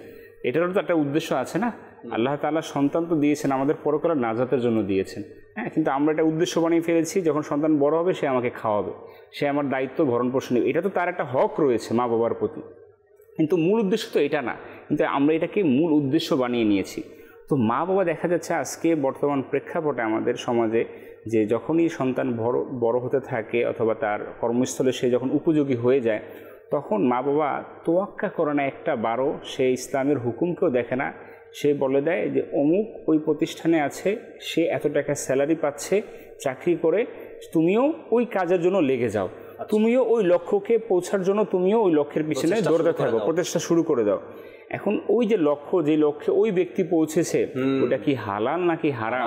D: এটারও তো একটা উদ্দেশ্য আছে না আল্লাহ তালা সন্তান তো দিয়েছেন আমাদের পরকালের নাজাতের জন্য দিয়েছেন হ্যাঁ কিন্তু আমরা এটা উদ্দেশ্য বানিয়ে ফেলেছি যখন সন্তান বড় হবে সে আমাকে খাওয়াবে সে আমার দায়িত্ব ভরণ পোষণ নেবে এটা তো তার একটা হক রয়েছে মা বাবার প্রতি কিন্তু মূল উদ্দেশ্য তো এটা না কিন্তু আমরা এটাকে মূল উদ্দেশ্য বানিয়ে নিয়েছি তো মা বাবা দেখা যাচ্ছে আজকে বর্তমান প্রেক্ষাপটে আমাদের সমাজে যে যখনই সন্তান বড় বড় হতে থাকে অথবা তার কর্মস্থলে সে যখন উপযোগী হয়ে যায় তখন মা বাবা তোয়াক্কা করে না একটা বারো সে ইসলামের হুকুমকেও দেখে না সে বলে দেয় যে অমুক ওই প্রতিষ্ঠানে আছে সে এত টাকা স্যালারি পাচ্ছে চাকরি করে তুমিও ওই কাজের জন্য লেগে যাও আচ্ছা। তুমিও ওই লক্ষ্যকে পৌঁছার জন্য তুমিও ওই লক্ষ্যের পিছনে দৌড়তে থাকো প্রতিষ্ঠা শুরু করে দাও এখন ওই যে লক্ষ্য যে লক্ষ্যে ওই ব্যক্তি পৌঁছেছে ওটা কি হালাল নাকি হারাম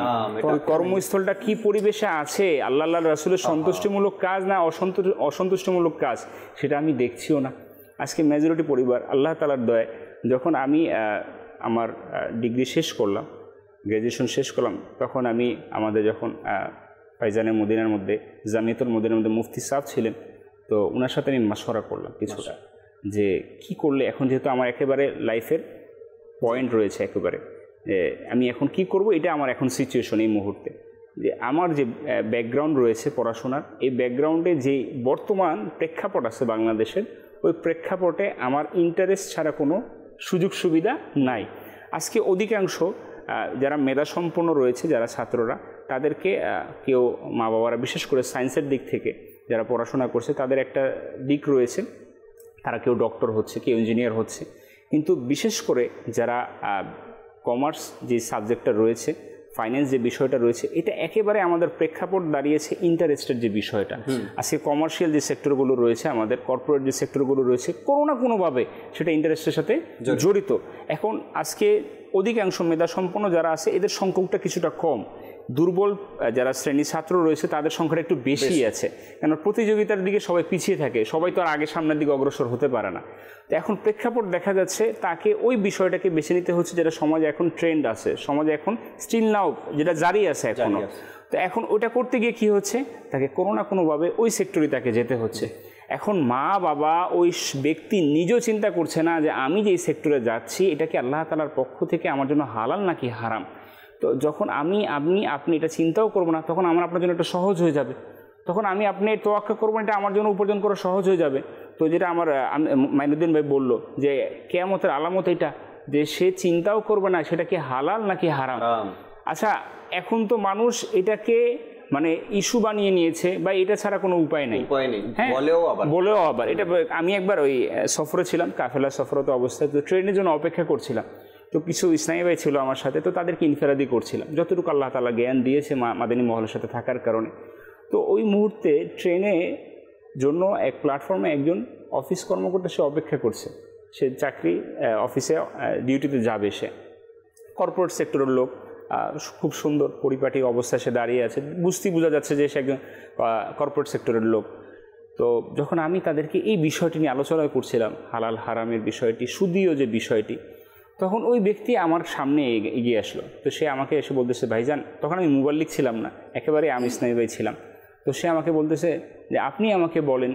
D: কর্মস্থলটা কি পরিবেশে আছে আল্লাহ আল্লাহ রাসুলের সন্তুষ্টিমূলক কাজ না অসন্তুষ্টিমূলক কাজ সেটা আমি দেখছিও না আজকে মেজরিটি পরিবার আল্লাহ তালার দয় যখন আমি আমার ডিগ্রি শেষ করলাম গ্র্যাজুয়েশন শেষ করলাম তখন আমি আমাদের যখন ফাইজানের মদিনার মধ্যে জামিয়তুল মদিনার মধ্যে মুফতি সাহ ছিলেন তো ওনার সাথে আমি মাসরা করলাম কিছুটা যে কি করলে এখন যেহেতু আমার একেবারে লাইফের পয়েন্ট রয়েছে একেবারে যে আমি এখন কি করব এটা আমার এখন সিচুয়েশন এই মুহূর্তে যে আমার যে ব্যাকগ্রাউন্ড রয়েছে পড়াশোনার এই ব্যাকগ্রাউন্ডে যে বর্তমান প্রেক্ষাপট আছে বাংলাদেশের ওই প্রেক্ষাপটে আমার ইন্টারেস্ট ছাড়া কোনো সুযোগ সুবিধা নাই আজকে অধিকাংশ যারা মেধাসম্পন্ন রয়েছে যারা ছাত্ররা তাদেরকে কেউ মা বাবারা বিশেষ করে সায়েন্সের দিক থেকে যারা পড়াশোনা করছে তাদের একটা দিক রয়েছে তারা কেউ ডক্টর হচ্ছে কেউ ইঞ্জিনিয়ার হচ্ছে কিন্তু বিশেষ করে যারা কমার্স যে সাবজেক্টটা রয়েছে ফাইন্যান্স যে বিষয়টা রয়েছে এটা একেবারে আমাদের প্রেক্ষাপট দাঁড়িয়েছে ইন্টারেস্টের যে বিষয়টা আজকে কমার্শিয়াল যে সেক্টরগুলো রয়েছে আমাদের কর্পোরেট যে সেক্টরগুলো রয়েছে কোনো না কোনোভাবে সেটা ইন্টারেস্টের সাথে জড়িত এখন আজকে অধিকাংশ মেধা সম্পন্ন যারা আছে এদের সংখ্যকটা কিছুটা কম দুর্বল যারা শ্রেণী ছাত্র রয়েছে তাদের সংখ্যাটা একটু বেশি আছে কেন প্রতিযোগিতার দিকে সবাই পিছিয়ে থাকে সবাই তো আর আগে সামনের দিকে অগ্রসর হতে পারে না তো এখন প্রেক্ষাপট দেখা যাচ্ছে তাকে ওই বিষয়টাকে বেছে নিতে হচ্ছে যেটা সমাজে এখন ট্রেন্ড আছে সমাজে এখন স্টিল নাও যেটা জারি আছে এখনও তো এখন ওটা করতে গিয়ে কি হচ্ছে তাকে কোনো না কোনোভাবে ওই সেক্টরে তাকে যেতে হচ্ছে এখন মা বাবা ওই ব্যক্তি নিজেও চিন্তা করছে না যে আমি যেই সেক্টরে যাচ্ছি এটা কি আল্লাহ তালার পক্ষ থেকে আমার জন্য হালাল নাকি হারাম তো যখন আমি আপনি আপনি এটা চিন্তাও করবো না তখন আমার আপনার জন্য এটা সহজ হয়ে যাবে তখন আমি আপনি তোয়াক্কা করবো এটা আমার জন্য উপার্জন করা সহজ হয়ে যাবে তো যেটা আমার মাইনুদ্দিন ভাই বললো যে কেয়ামতের আলামত এটা যে সে চিন্তাও করবে না সেটা কি হালাল নাকি হারাম আচ্ছা এখন তো মানুষ এটাকে মানে ইস্যু বানিয়ে নিয়েছে বা এটা ছাড়া কোনো উপায় নেই হ্যাঁ, বলেও আবার বলেও আবার এটা আমি একবার ওই সফরে ছিলাম কাফেলা সফরত অবস্থায় তো ট্রেনের জন্য অপেক্ষা করছিলাম তো কিছু ইসলামী ভাই ছিল আমার সাথে তো তাদেরকে ইনফেরাদি করছিলাম যতটুকু আল্লাহ তালা জ্ঞান দিয়েছে মা মাদানী মহলের সাথে থাকার কারণে তো ওই মুহূর্তে ট্রেনে জন্য এক প্ল্যাটফর্মে একজন অফিস কর্মকর্তা সে অপেক্ষা করছে সে চাকরি অফিসে ডিউটিতে যাবে সে কর্পোরেট সেক্টরের লোক খুব সুন্দর পরিপাটি অবস্থা সে দাঁড়িয়ে আছে বুঝতে বোঝা যাচ্ছে যে সে একজন কর্পোরেট সেক্টরের লোক তো যখন আমি তাদেরকে এই বিষয়টি নিয়ে আলোচনা করছিলাম হালাল হারামের বিষয়টি সুদীয় যে বিষয়টি তখন ওই ব্যক্তি আমার সামনে এগিয়ে আসলো তো সে আমাকে এসে বলতেছে ভাইজান তখন আমি মোবাইল ছিলাম না একেবারে আমি ইসলামী ভাই ছিলাম তো সে আমাকে বলতেছে যে আপনি আমাকে বলেন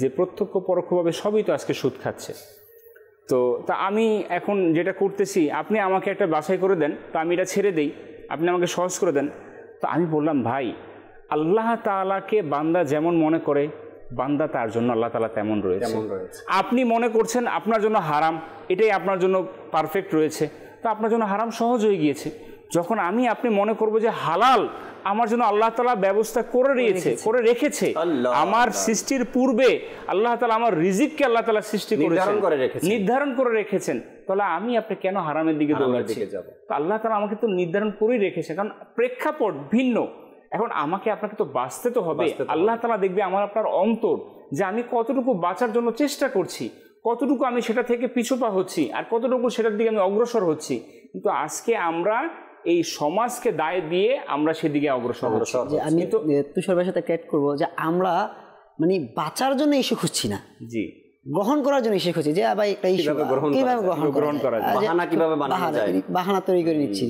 D: যে প্রত্যক্ষ পরোক্ষভাবে সবই তো আজকে সুদ খাচ্ছে তো তা আমি এখন যেটা করতেছি আপনি আমাকে একটা বাছাই করে দেন তো আমি এটা ছেড়ে দেই আপনি আমাকে সহজ করে দেন তো আমি বললাম ভাই আল্লাহ তালাকে বান্দা যেমন মনে করে বান্দা তার জন্য আল্লাহ তালা তেমন রয়েছে আপনি মনে করছেন আপনার জন্য হারাম এটাই আপনার জন্য পারফেক্ট রয়েছে তো আপনার জন্য হারাম সহজ হয়ে গিয়েছে যখন আমি আপনি মনে করব যে হালাল আমার জন্য আল্লাহ তালা ব্যবস্থা করে দিয়েছে করে রেখেছে আমার সৃষ্টির পূর্বে আল্লাহ তালা আমার রিজিককে আল্লাহ তালা সৃষ্টি নির্ধারণ করে রেখেছে নির্ধারণ করে রেখেছেন তাহলে আমি আপনি কেন হারামের দিকে দৌড়াচ্ছি আল্লাহ তালা আমাকে তো নির্ধারণ করেই রেখেছে কারণ প্রেক্ষাপট ভিন্ন এখন আমাকে আপনাকে তো বাঁচতে তো হবে আল্লাহ তালা দেখবে আমার আপনার অন্তর যে আমি কতটুকু বাঁচার জন্য চেষ্টা করছি কতটুকু আমি সেটা থেকে পিছুপা হচ্ছি আর কতটুকু সেটার দিকে আমি অগ্রসর হচ্ছি কিন্তু আজকে আমরা এই সমাজকে দায় দিয়ে আমরা সেদিকে অগ্রসর অগ্রসর আমি
C: তো তুষারবার সাথে ক্যাট করবো যে আমরা মানে বাঁচার জন্য এসে খুঁজছি না জি গ্রহণ করার জন্য শিখেছি যে ভাই কিভাবে গ্রহণ করা যায় বাহানা কিভাবে বানানো যায় বাহানা তৈরি করে নিচ্ছি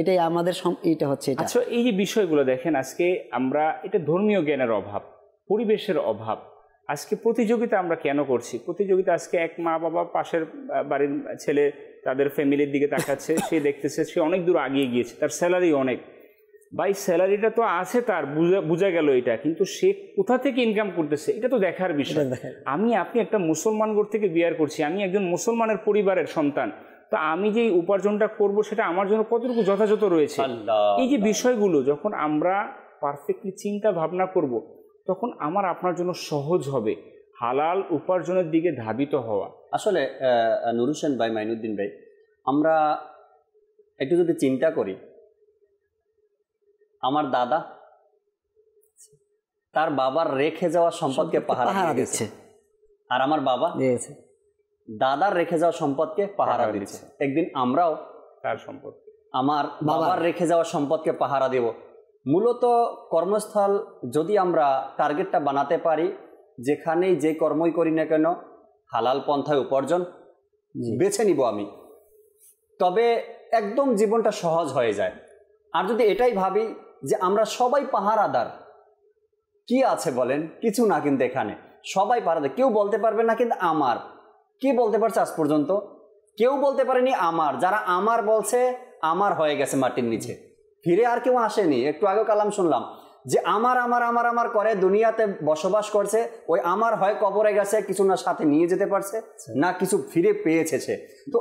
C: এটাই আমাদের এটা হচ্ছে এটা আচ্ছা
D: এই যে বিষয়গুলো দেখেন আজকে আমরা এটা ধর্মীয় জ্ঞানের অভাব পরিবেশের অভাব আজকে প্রতিযোগিতা আমরা কেন করছি প্রতিযোগিতা আজকে এক মা বাবা পাশের বাড়ির ছেলে তাদের ফ্যামিলির দিকে তাকাচ্ছে সে দেখতেছে সে অনেক দূর আগিয়ে গিয়েছে তার স্যালারি অনেক বাই স্যালারিটা তো আছে তার বুঝা গেল এটা কিন্তু সে কোথা থেকে ইনকাম করতেছে এটা তো দেখার বিষয় আমি আপনি একটা মুসলমান ঘর থেকে বিয়ার করছি আমি একজন মুসলমানের পরিবারের সন্তান তো আমি যে উপার্জনটা করব সেটা আমার জন্য কতটুকু যথাযথ রয়েছে এই যে বিষয়গুলো যখন আমরা পারফেক্টলি চিন্তা ভাবনা করব তখন আমার আপনার জন্য সহজ হবে হালাল উপার্জনের দিকে ধাবিত হওয়া আসলে নুরুসেন ভাই মাইনুদ্দিন ভাই আমরা
B: একটু যদি চিন্তা করি আমার দাদা তার বাবার রেখে যাওয়া সম্পদকে পাহারা দিচ্ছে আর আমার বাবা দাদার রেখে যাওয়া সম্পদকে পাহারা দিচ্ছে একদিন আমরাও তার সম্পদ আমার বাবার রেখে যাওয়া সম্পদকে পাহারা দেব মূলত কর্মস্থল যদি আমরা টার্গেটটা বানাতে পারি যেখানেই যে কর্মই করি না কেন হালাল পন্থায় উপার্জন বেছে নিব আমি তবে একদম জীবনটা সহজ হয়ে যায় আর যদি এটাই ভাবি যে আমরা সবাই পাহারাদার কি আছে বলেন কিছু না কিন্তু এখানে সবাই পাহারাদার কেউ বলতে পারবে না কিন্তু আমার কি বলতে পারছে আজ পর্যন্ত কেউ বলতে পারেনি আমার যারা আমার বলছে আমার হয়ে গেছে মাটির নিচে ফিরে আর কেউ আসেনি একটু আগে কালাম শুনলাম যে আমার আমার আমার আমার করে দুনিয়াতে বসবাস করছে ওই আমার হয় কবরে গেছে কিছু না সাথে নিয়ে যেতে পারছে না কিছু ফিরে পেয়েছে সে তো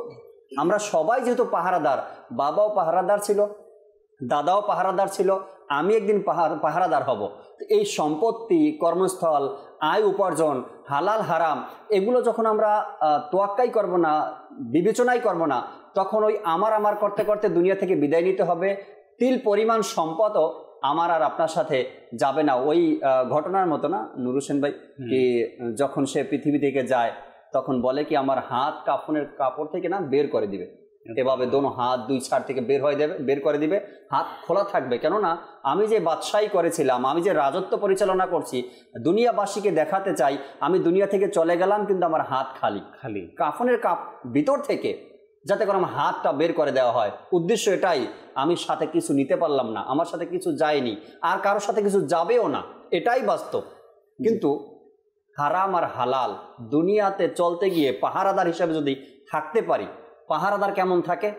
B: আমরা সবাই যেহেতু পাহারাদার বাবাও পাহারাদার ছিল দাদাও পাহারাদার ছিল আমি একদিন পাহাড় পাহারাদার হব এই সম্পত্তি কর্মস্থল আয় উপার্জন হালাল হারাম এগুলো যখন আমরা তোয়াক্কাই করব না বিবেচনাই করব না তখন ওই আমার আমার করতে করতে দুনিয়া থেকে বিদায় নিতে হবে তিল পরিমাণ সম্পদও আমার আর আপনার সাথে যাবে না ওই ঘটনার মতো না নুর হোসেন ভাই কি যখন সে পৃথিবী থেকে যায় তখন বলে কি আমার হাত কাফনের কাপড় থেকে না বের করে দিবে এভাবে দোনো হাত দুই ছাড় থেকে বের হয়ে দেবে বের করে দিবে হাত খোলা থাকবে কেননা আমি যে বাদশাহী করেছিলাম আমি যে রাজত্ব পরিচালনা করছি দুনিয়াবাসীকে দেখাতে চাই আমি দুনিয়া থেকে চলে গেলাম কিন্তু আমার হাত খালি খালি কাফনের কাপ ভিতর থেকে যাতে করে আমার হাতটা বের করে দেওয়া হয় উদ্দেশ্য এটাই আমি সাথে কিছু নিতে পারলাম না আমার সাথে কিছু যায়নি আর কারোর সাথে কিছু যাবেও না এটাই বাস্তব কিন্তু হারাম আর হালাল দুনিয়াতে চলতে গিয়ে পাহারাদার হিসাবে যদি থাকতে পারি পাহারাদার কেমন থাকে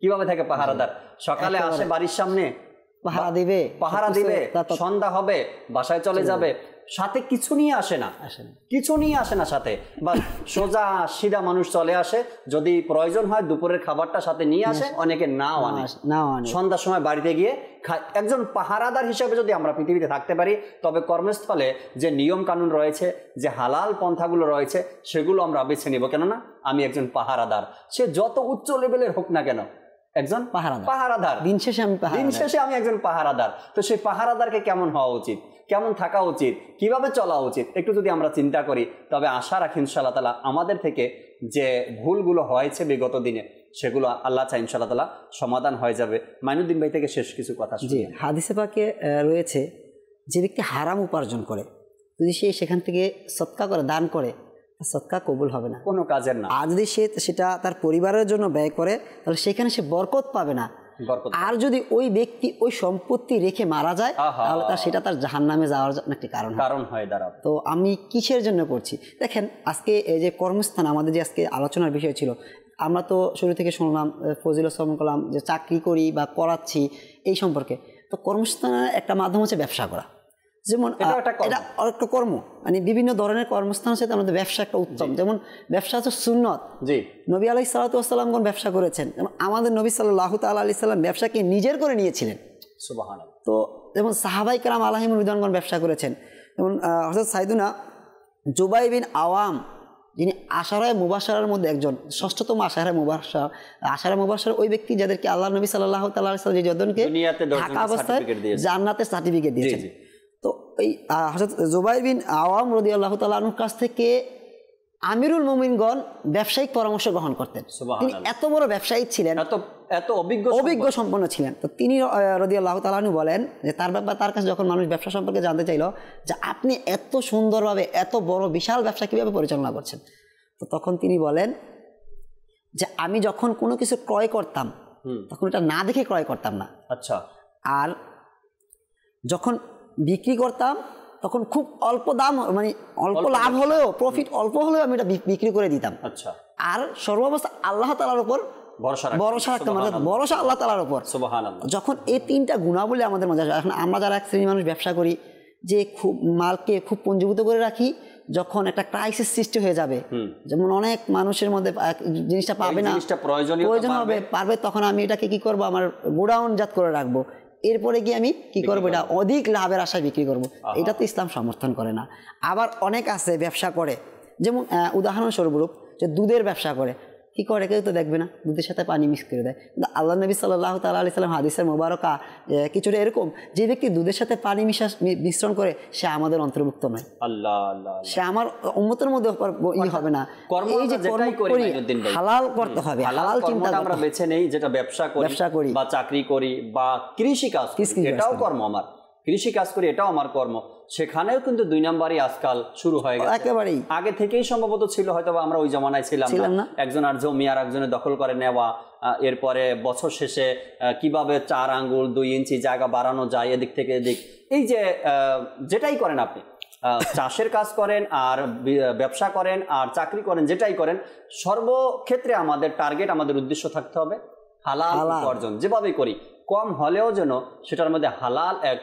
B: কিভাবে থাকে পাহারাদার সকালে আসে বাড়ির সামনে
C: পাহারা দিবে পাহারা দিবে
B: সন্ধ্যা হবে বাসায় চলে যাবে সাথে কিছু নিয়ে আসে না কিছু নিয়ে আসে না সাথে বা সোজা সিধা মানুষ চলে আসে যদি প্রয়োজন হয় দুপুরের খাবারটা সাথে নিয়ে আসে অনেকে নাও আনে সন্ধ্যার সময় বাড়িতে গিয়ে একজন পাহারাদার হিসেবে যদি আমরা পৃথিবীতে থাকতে পারি তবে কর্মস্থলে যে নিয়ম কানুন রয়েছে যে হালাল পন্থাগুলো রয়েছে সেগুলো আমরা বেছে নিব কেননা আমি একজন পাহারাদার সে যত উচ্চ লেভেলের হোক না কেন একজন পাহারাদার পাহারাদার
C: দিন শেষে আমি দিন শেষে
B: আমি একজন পাহারাদার তো সেই পাহারাদারকে কেমন হওয়া উচিত কেমন থাকা উচিত কিভাবে চলা উচিত একটু যদি আমরা চিন্তা করি তবে আশা রাখি ইনশাল্লাহ তালা আমাদের থেকে যে ভুলগুলো হয়েছে বিগত দিনে সেগুলো আল্লাহ চাই ইনশাল্লাহ তালা সমাধান হয়ে যাবে মাইনুদ্দিন ভাই থেকে শেষ কিছু কথা
C: জি হাদিসে পাকে রয়েছে যে ব্যক্তি হারাম উপার্জন করে যদি সে সেখান থেকে সৎকা করে দান করে সৎকা কবুল হবে না কোনো কাজের না আর যদি সে সেটা তার পরিবারের জন্য ব্যয় করে তাহলে সেখানে সে বরকত পাবে না আর যদি ওই ব্যক্তি ওই সম্পত্তি রেখে মারা যায় তাহলে তার সেটা তার জাহান নামে যাওয়ার জন্য একটি কারণ কারণ হয় দাঁড়া তো আমি কিসের জন্য করছি দেখেন আজকে এই যে কর্মস্থান আমাদের যে আজকে আলোচনার বিষয় ছিল আমরা তো শুরু থেকে শুনলাম ফজিল শ্রমণ করলাম যে চাকরি করি বা করাচ্ছি এই সম্পর্কে তো কর্মস্থানের একটা মাধ্যম হচ্ছে ব্যবসা করা যেমন এটা একটা কর্ম মানে বিভিন্ন ধরনের কর্মস্থান সাথে আমাদের ব্যবসা একটা উত্তম যেমন ব্যবসা হচ্ছে সুন্নত জি নবী আলাহি আলাই কোন ব্যবসা করেছেন যেমন আমাদের নবী সাল্লাহ তাল্লাহ আলি সাল্লাম ব্যবসাকে নিজের করে নিয়েছিলেন তো যেমন সাহাবাই কালাম আলাহিম রুদানগণ ব্যবসা করেছেন যেমন হজরত সাইদুনা জুবাই বিন আওয়াম যিনি আশারায় মুবাসার মধ্যে একজন ষষ্ঠতম আশারায় মুবাসা আশারায় মুবাসার ওই ব্যক্তি যাদেরকে আল্লাহ নবী সাল্লাহ তাল্লাহ সাল্লাম যে যদনকে থাকা অবস্থায় জান্নাতের সার্টিফিকেট দিয়েছেন এই হজরত জুবাইর বিন আওয়াম রদি আল্লাহ তালুর কাছ থেকে আমিরুল মোমিনগণ ব্যবসায়িক পরামর্শ গ্রহণ করতেন তিনি এত বড় ব্যবসায়ী ছিলেন এত এত অভিজ্ঞ অভিজ্ঞ সম্পন্ন ছিলেন তো তিনি রদি আল্লাহ তালু বলেন যে তার ব্যাপার তার কাছে যখন মানুষ ব্যবসা সম্পর্কে জানতে চাইল যে আপনি এত সুন্দরভাবে এত বড় বিশাল ব্যবসা কীভাবে পরিচালনা করছেন তো তখন তিনি বলেন যে আমি যখন কোনো কিছু ক্রয় করতাম তখন এটা না দেখে ক্রয় করতাম না আচ্ছা আর যখন বিক্রি করতাম তখন খুব অল্প দাম মানে অল্প লাভ হলেও প্রফিট অল্প হলেও আমি এটা বিক্রি করে দিতাম আচ্ছা। আর সর্বাবস্থা আল্লাহ তালার উপর ভরসা রাখতাম ভরসা মানে আল্লাহ তালার উপর যখন এই তিনটা গুণাবলী আমাদের মধ্যে এখন আমরা যারা এক শ্রেণীর মানুষ ব্যবসা করি যে খুব মালকে খুব পঞ্জীভূত করে রাখি যখন একটা ক্রাইসিস সৃষ্টি হয়ে যাবে যেমন অনেক মানুষের মধ্যে জিনিসটা পাবে না প্রয়োজন হবে পারবে তখন আমি এটাকে কি করব আমার গোডাউন জাত করে রাখবো এরপরে গিয়ে আমি কি করবো এটা অধিক লাভের আশায় বিক্রি করব। এটা তো ইসলাম সমর্থন করে না আবার অনেক আছে ব্যবসা করে যেমন উদাহরণস্বরূপ যে দুধের ব্যবসা করে কি করে কেউ তো দেখবে না দুধের সাথে পানি মিক্স করে দেয় কিন্তু আল্লাহ নবী সাল্লাহ তাল্লাহ আলি সাল্লাম হাদিসের মোবারকা কিছুটা এরকম যে ব্যক্তি দুধের সাথে পানি মিশা মিশ্রণ করে সে আমাদের অন্তর্ভুক্ত নয় আল্লাহ সে আমার উন্মতের মধ্যে ই হবে না
B: এই যে করি হালাল করতে হবে হালাল চিন্তা আমরা বেছে নেই যেটা ব্যবসা করি ব্যবসা করি বা চাকরি করি বা কৃষি কাজ এটাও কর্ম আমার কৃষি কাজ করি এটাও আমার কর্ম সেখানেও কিন্তু দুই নাম্বারই আজকাল শুরু হয়ে গেছে একেবারেই আগে থেকেই সম্ভবত ছিল হয়তো আমরা ওই জমানায় ছিলাম না একজন আর জমি আর একজনে দখল করে নেওয়া এরপরে বছর শেষে কিভাবে চার আঙ্গুল দুই ইঞ্চি জায়গা বাড়ানো যায় এদিক থেকে এদিক এই যে যেটাই করেন আপনি চাষের কাজ করেন আর ব্যবসা করেন আর চাকরি করেন যেটাই করেন সর্বক্ষেত্রে আমাদের টার্গেট আমাদের উদ্দেশ্য থাকতে হবে হালাল অর্জন যেভাবে করি কম হলেও যেন সেটার মধ্যে হালাল এক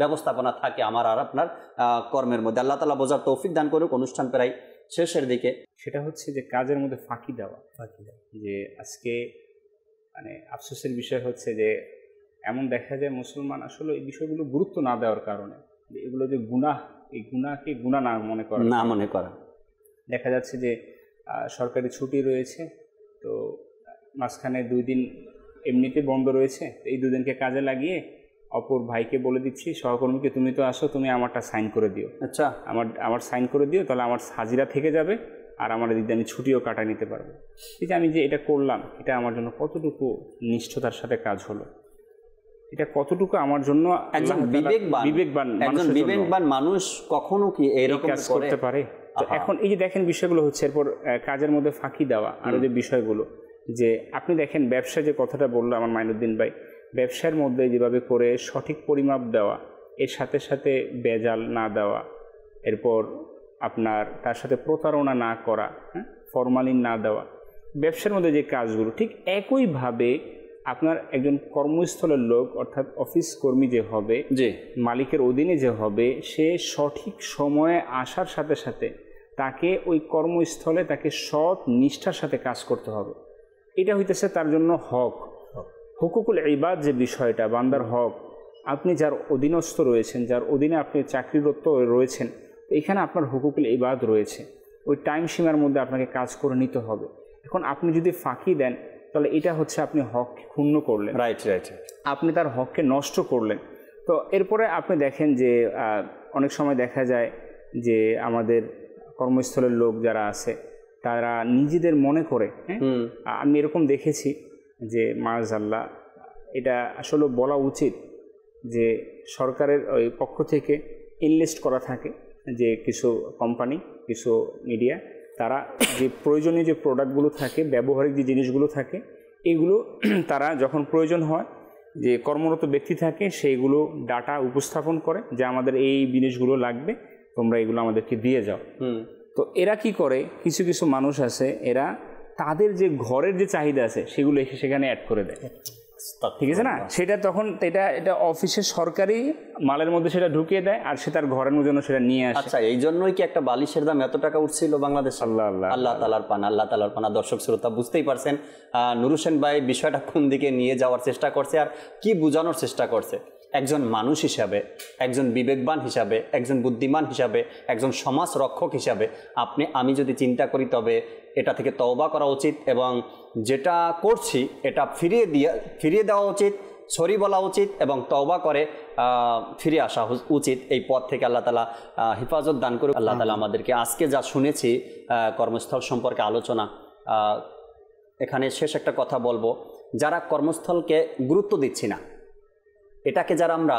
B: ব্যবস্থাপনা থাকে আমার আর আপনার কর্মের মধ্যে আল্লাহ তালা বোঝার তৌফিক দান করুক অনুষ্ঠান প্রায়
D: শেষের দিকে সেটা হচ্ছে যে কাজের মধ্যে ফাঁকি দেওয়া ফাঁকি দেওয়া যে আজকে মানে আফসোসের বিষয় হচ্ছে যে এমন দেখা যায় মুসলমান আসলে এই বিষয়গুলো গুরুত্ব না দেওয়ার কারণে এগুলো যে গুনাহ এই গুণাকে গুণা না মনে করে না মনে করা দেখা যাচ্ছে যে সরকারি ছুটি রয়েছে তো মাঝখানে দুই দিন এমনিতে বন্ধ রয়েছে এই দুদিনকে কাজে লাগিয়ে অপর ভাইকে বলে দিচ্ছি সহকর্মীকে তুমি তো আসো তুমি আমারটা সাইন করে দিও আচ্ছা আমার আমার সাইন করে দিও তাহলে আমার হাজিরা থেকে যাবে আর আমার দিদি আমি ছুটিও কাটা নিতে পারবো ঠিক আমি যে এটা করলাম এটা আমার জন্য কতটুকু নিষ্ঠতার সাথে কাজ হলো এটা কতটুকু আমার জন্য একজন বিবেকবান বিবেকবান একজন বিবেকবান
B: মানুষ কখনো কি এরকম কাজ করতে পারে এখন
D: এই যে দেখেন বিষয়গুলো হচ্ছে এরপর কাজের মধ্যে ফাঁকি দেওয়া আরও যে বিষয়গুলো যে আপনি দেখেন ব্যবসা যে কথাটা বললো আমার মাইনুদ্দিন ভাই ব্যবসার মধ্যে যেভাবে করে সঠিক পরিমাপ দেওয়া এর সাথে সাথে বেজাল না দেওয়া এরপর আপনার তার সাথে প্রতারণা না করা হ্যাঁ ফরমালিন না দেওয়া ব্যবসার মধ্যে যে কাজগুলো ঠিক একইভাবে আপনার একজন কর্মস্থলের লোক অর্থাৎ অফিস কর্মী যে হবে যে মালিকের অধীনে যে হবে সে সঠিক সময়ে আসার সাথে সাথে তাকে ওই কর্মস্থলে তাকে সৎ নিষ্ঠার সাথে কাজ করতে হবে এটা হইতেছে তার জন্য হক হুকুকুল ইবাদ যে বিষয়টা বান্দার হক আপনি যার অধীনস্থ রয়েছেন যার অধীনে আপনি চাকরিরত রয়েছেন এখানে আপনার হুকুকুল ইবাদ রয়েছে ওই টাইম সীমার মধ্যে আপনাকে কাজ করে নিতে হবে এখন আপনি যদি ফাঁকি দেন তাহলে এটা হচ্ছে আপনি হক ক্ষুণ্ণ করলেন রাইট রাইট আপনি তার হককে নষ্ট করলেন তো এরপরে আপনি দেখেন যে অনেক সময় দেখা যায় যে আমাদের কর্মস্থলের লোক যারা আছে তারা নিজেদের মনে করে হ্যাঁ? আমি এরকম দেখেছি যে মাজাল্লাহ এটা আসলে বলা উচিত যে সরকারের ওই পক্ষ থেকে ইনলিস্ট করা থাকে যে কিছু কোম্পানি কিছু মিডিয়া তারা যে প্রয়োজনীয় যে প্রোডাক্টগুলো থাকে ব্যবহারিক যে জিনিসগুলো থাকে এগুলো তারা যখন প্রয়োজন হয় যে কর্মরত ব্যক্তি থাকে সেইগুলো ডাটা উপস্থাপন করে যে আমাদের এই জিনিসগুলো লাগবে তোমরা এগুলো আমাদেরকে দিয়ে যাও তো এরা কি করে কিছু কিছু মানুষ আছে এরা তাদের যে ঘরের যে চাহিদা আছে সেগুলো সেখানে অ্যাড করে দেয় ঠিক আছে না সেটা তখন এটা এটা অফিসের সরকারি মালের মধ্যে সেটা ঢুকিয়ে দেয় আর সে তার ঘরের জন্য সেটা নিয়ে আসে আচ্ছা এই জন্যই কি একটা বালিশের দাম এত টাকা উঠছিল
B: বাংলাদেশ আল্লাহ আল্লাহ আল্লাহ তালার পান আল্লাহ তালার পানা দর্শক শ্রোতা বুঝতেই পারছেন নুরুসেন ভাই বিষয়টা কোন দিকে নিয়ে যাওয়ার চেষ্টা করছে আর কি বোঝানোর চেষ্টা করছে একজন মানুষ হিসাবে একজন বিবেকবান হিসাবে একজন বুদ্ধিমান হিসাবে একজন সমাজ রক্ষক হিসাবে আপনি আমি যদি চিন্তা করি তবে এটা থেকে তওবা করা উচিত এবং যেটা করছি এটা ফিরিয়ে দিয়ে ফিরিয়ে দেওয়া উচিত সরি বলা উচিত এবং তওবা করে ফিরে আসা উচিত এই পথ থেকে আল্লাহ তালা হেফাজত দান করে আল্লাহ তালা আমাদেরকে আজকে যা শুনেছি কর্মস্থল সম্পর্কে আলোচনা এখানে শেষ একটা কথা বলবো যারা কর্মস্থলকে গুরুত্ব দিচ্ছি না এটাকে যারা আমরা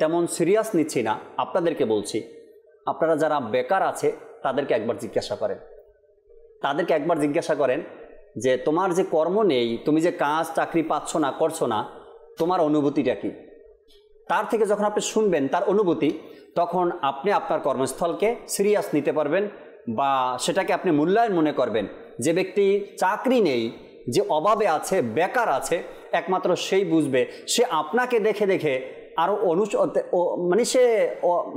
B: তেমন সিরিয়াস নিচ্ছি না আপনাদেরকে বলছি আপনারা যারা বেকার আছে তাদেরকে একবার জিজ্ঞাসা করেন তাদেরকে একবার জিজ্ঞাসা করেন যে তোমার যে কর্ম নেই তুমি যে কাজ চাকরি পাচ্ছ না করছো না তোমার অনুভূতিটা কি তার থেকে যখন আপনি শুনবেন তার অনুভূতি তখন আপনি আপনার কর্মস্থলকে সিরিয়াস নিতে পারবেন বা সেটাকে আপনি মূল্যায়ন মনে করবেন যে ব্যক্তি চাকরি নেই যে অভাবে আছে বেকার আছে একমাত্র সেই বুঝবে সে আপনাকে দেখে দেখে আরও অনুস মানে সে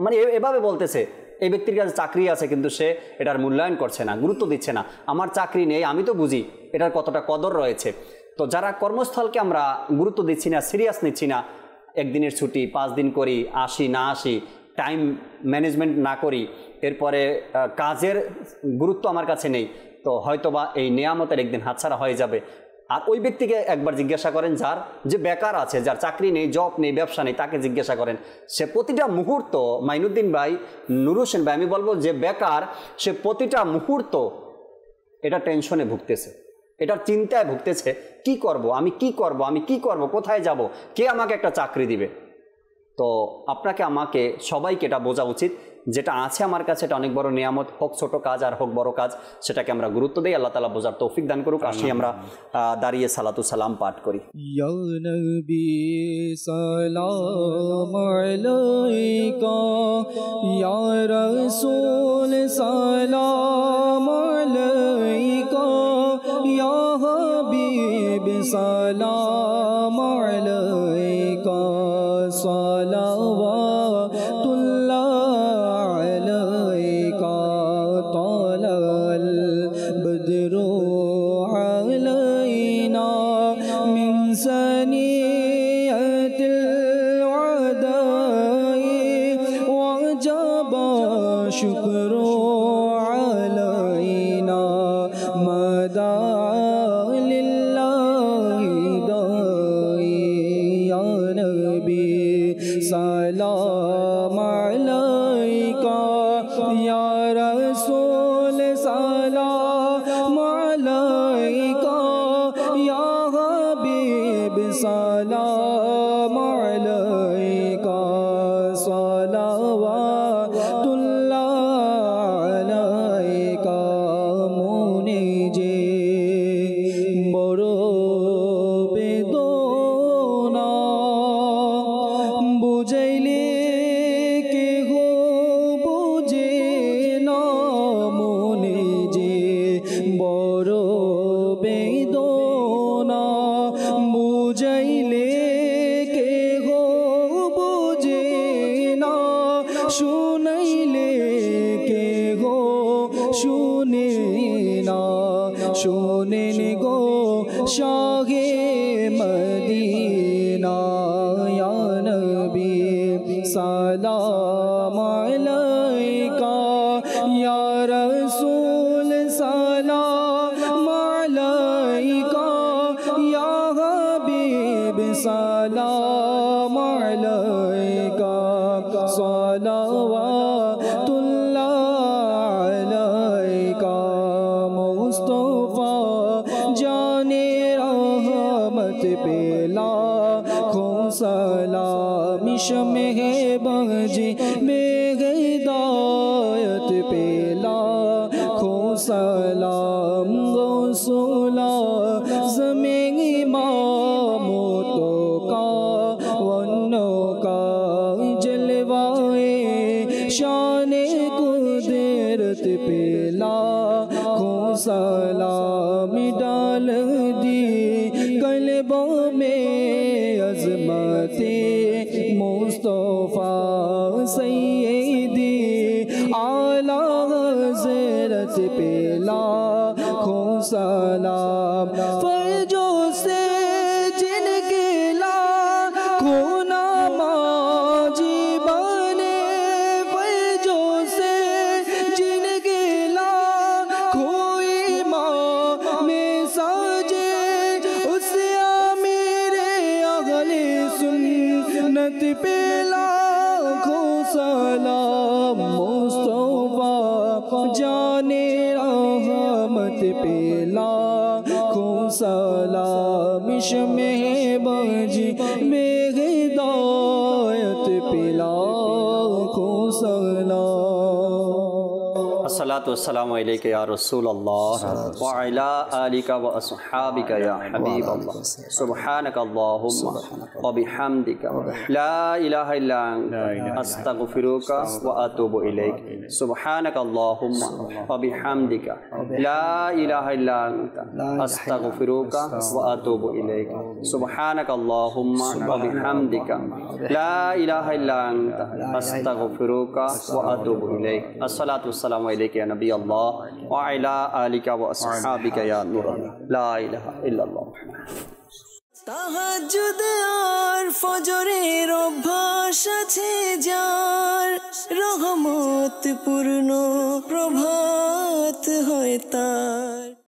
B: মানে এভাবে বলতেছে এই ব্যক্তির কাছে চাকরি আছে কিন্তু সে এটার মূল্যায়ন করছে না গুরুত্ব দিচ্ছে না আমার চাকরি নেই আমি তো বুঝি এটার কতটা কদর রয়েছে তো যারা কর্মস্থলকে আমরা গুরুত্ব দিচ্ছি না সিরিয়াস নিচ্ছি না একদিনের ছুটি পাঁচ দিন করি আসি না আসি টাইম ম্যানেজমেন্ট না করি এরপরে কাজের গুরুত্ব আমার কাছে নেই তো হয়তোবা এই নিয়ামতের একদিন হাতছাড়া হয়ে যাবে আর ওই ব্যক্তিকে একবার জিজ্ঞাসা করেন যার যে বেকার আছে যার চাকরি নেই জব নেই ব্যবসা নেই তাকে জিজ্ঞাসা করেন সে প্রতিটা মুহূর্ত মাইনুদ্দিন ভাই নুর হোসেন ভাই আমি বলবো যে বেকার সে প্রতিটা মুহূর্ত এটা টেনশনে ভুগতেছে এটার চিন্তায় ভুগতেছে কি করব আমি কি করব আমি কি করব কোথায় যাব কে আমাকে একটা চাকরি দিবে তো আপনাকে আমাকে সবাইকে এটা বোঝা উচিত যেটা আছে আমার কাছে এটা অনেক বড় নিয়ামত হোক ছোট কাজ আর হোক বড় কাজ সেটাকে আমরা গুরুত্ব দিই আল্লাহ তালা বোঝার তৌফিক দান করুক আসি আমরা দাঁড়িয়ে সালাতু সালাম পাঠ করি
A: রসুল সালাম আলাইকা ইয়া হাবিব সালাম رسول
B: والسلام عليك يا رسول الله وعلى آلك وأصحابك يا حبيب الله سبحانك اللهم وبحمدك لا إله الا انت أستغفرك وأتوب إليك سبحانك اللهم وبحمدك لا إله إلا أنت أستغفرك وأتوب إليك سبحانك اللهم وبحمدك لا إله إلا أنت أستغفرك وأتوب إليك الصلاة والسلام عليك يا نبي الله وعلى آلك وأصحابك يا نور الله لا إله إلا الله
A: তাহাজুদ আর ফজরের অভ্যাস আছে যার রহমত পূর্ণ প্রভাত হয় তার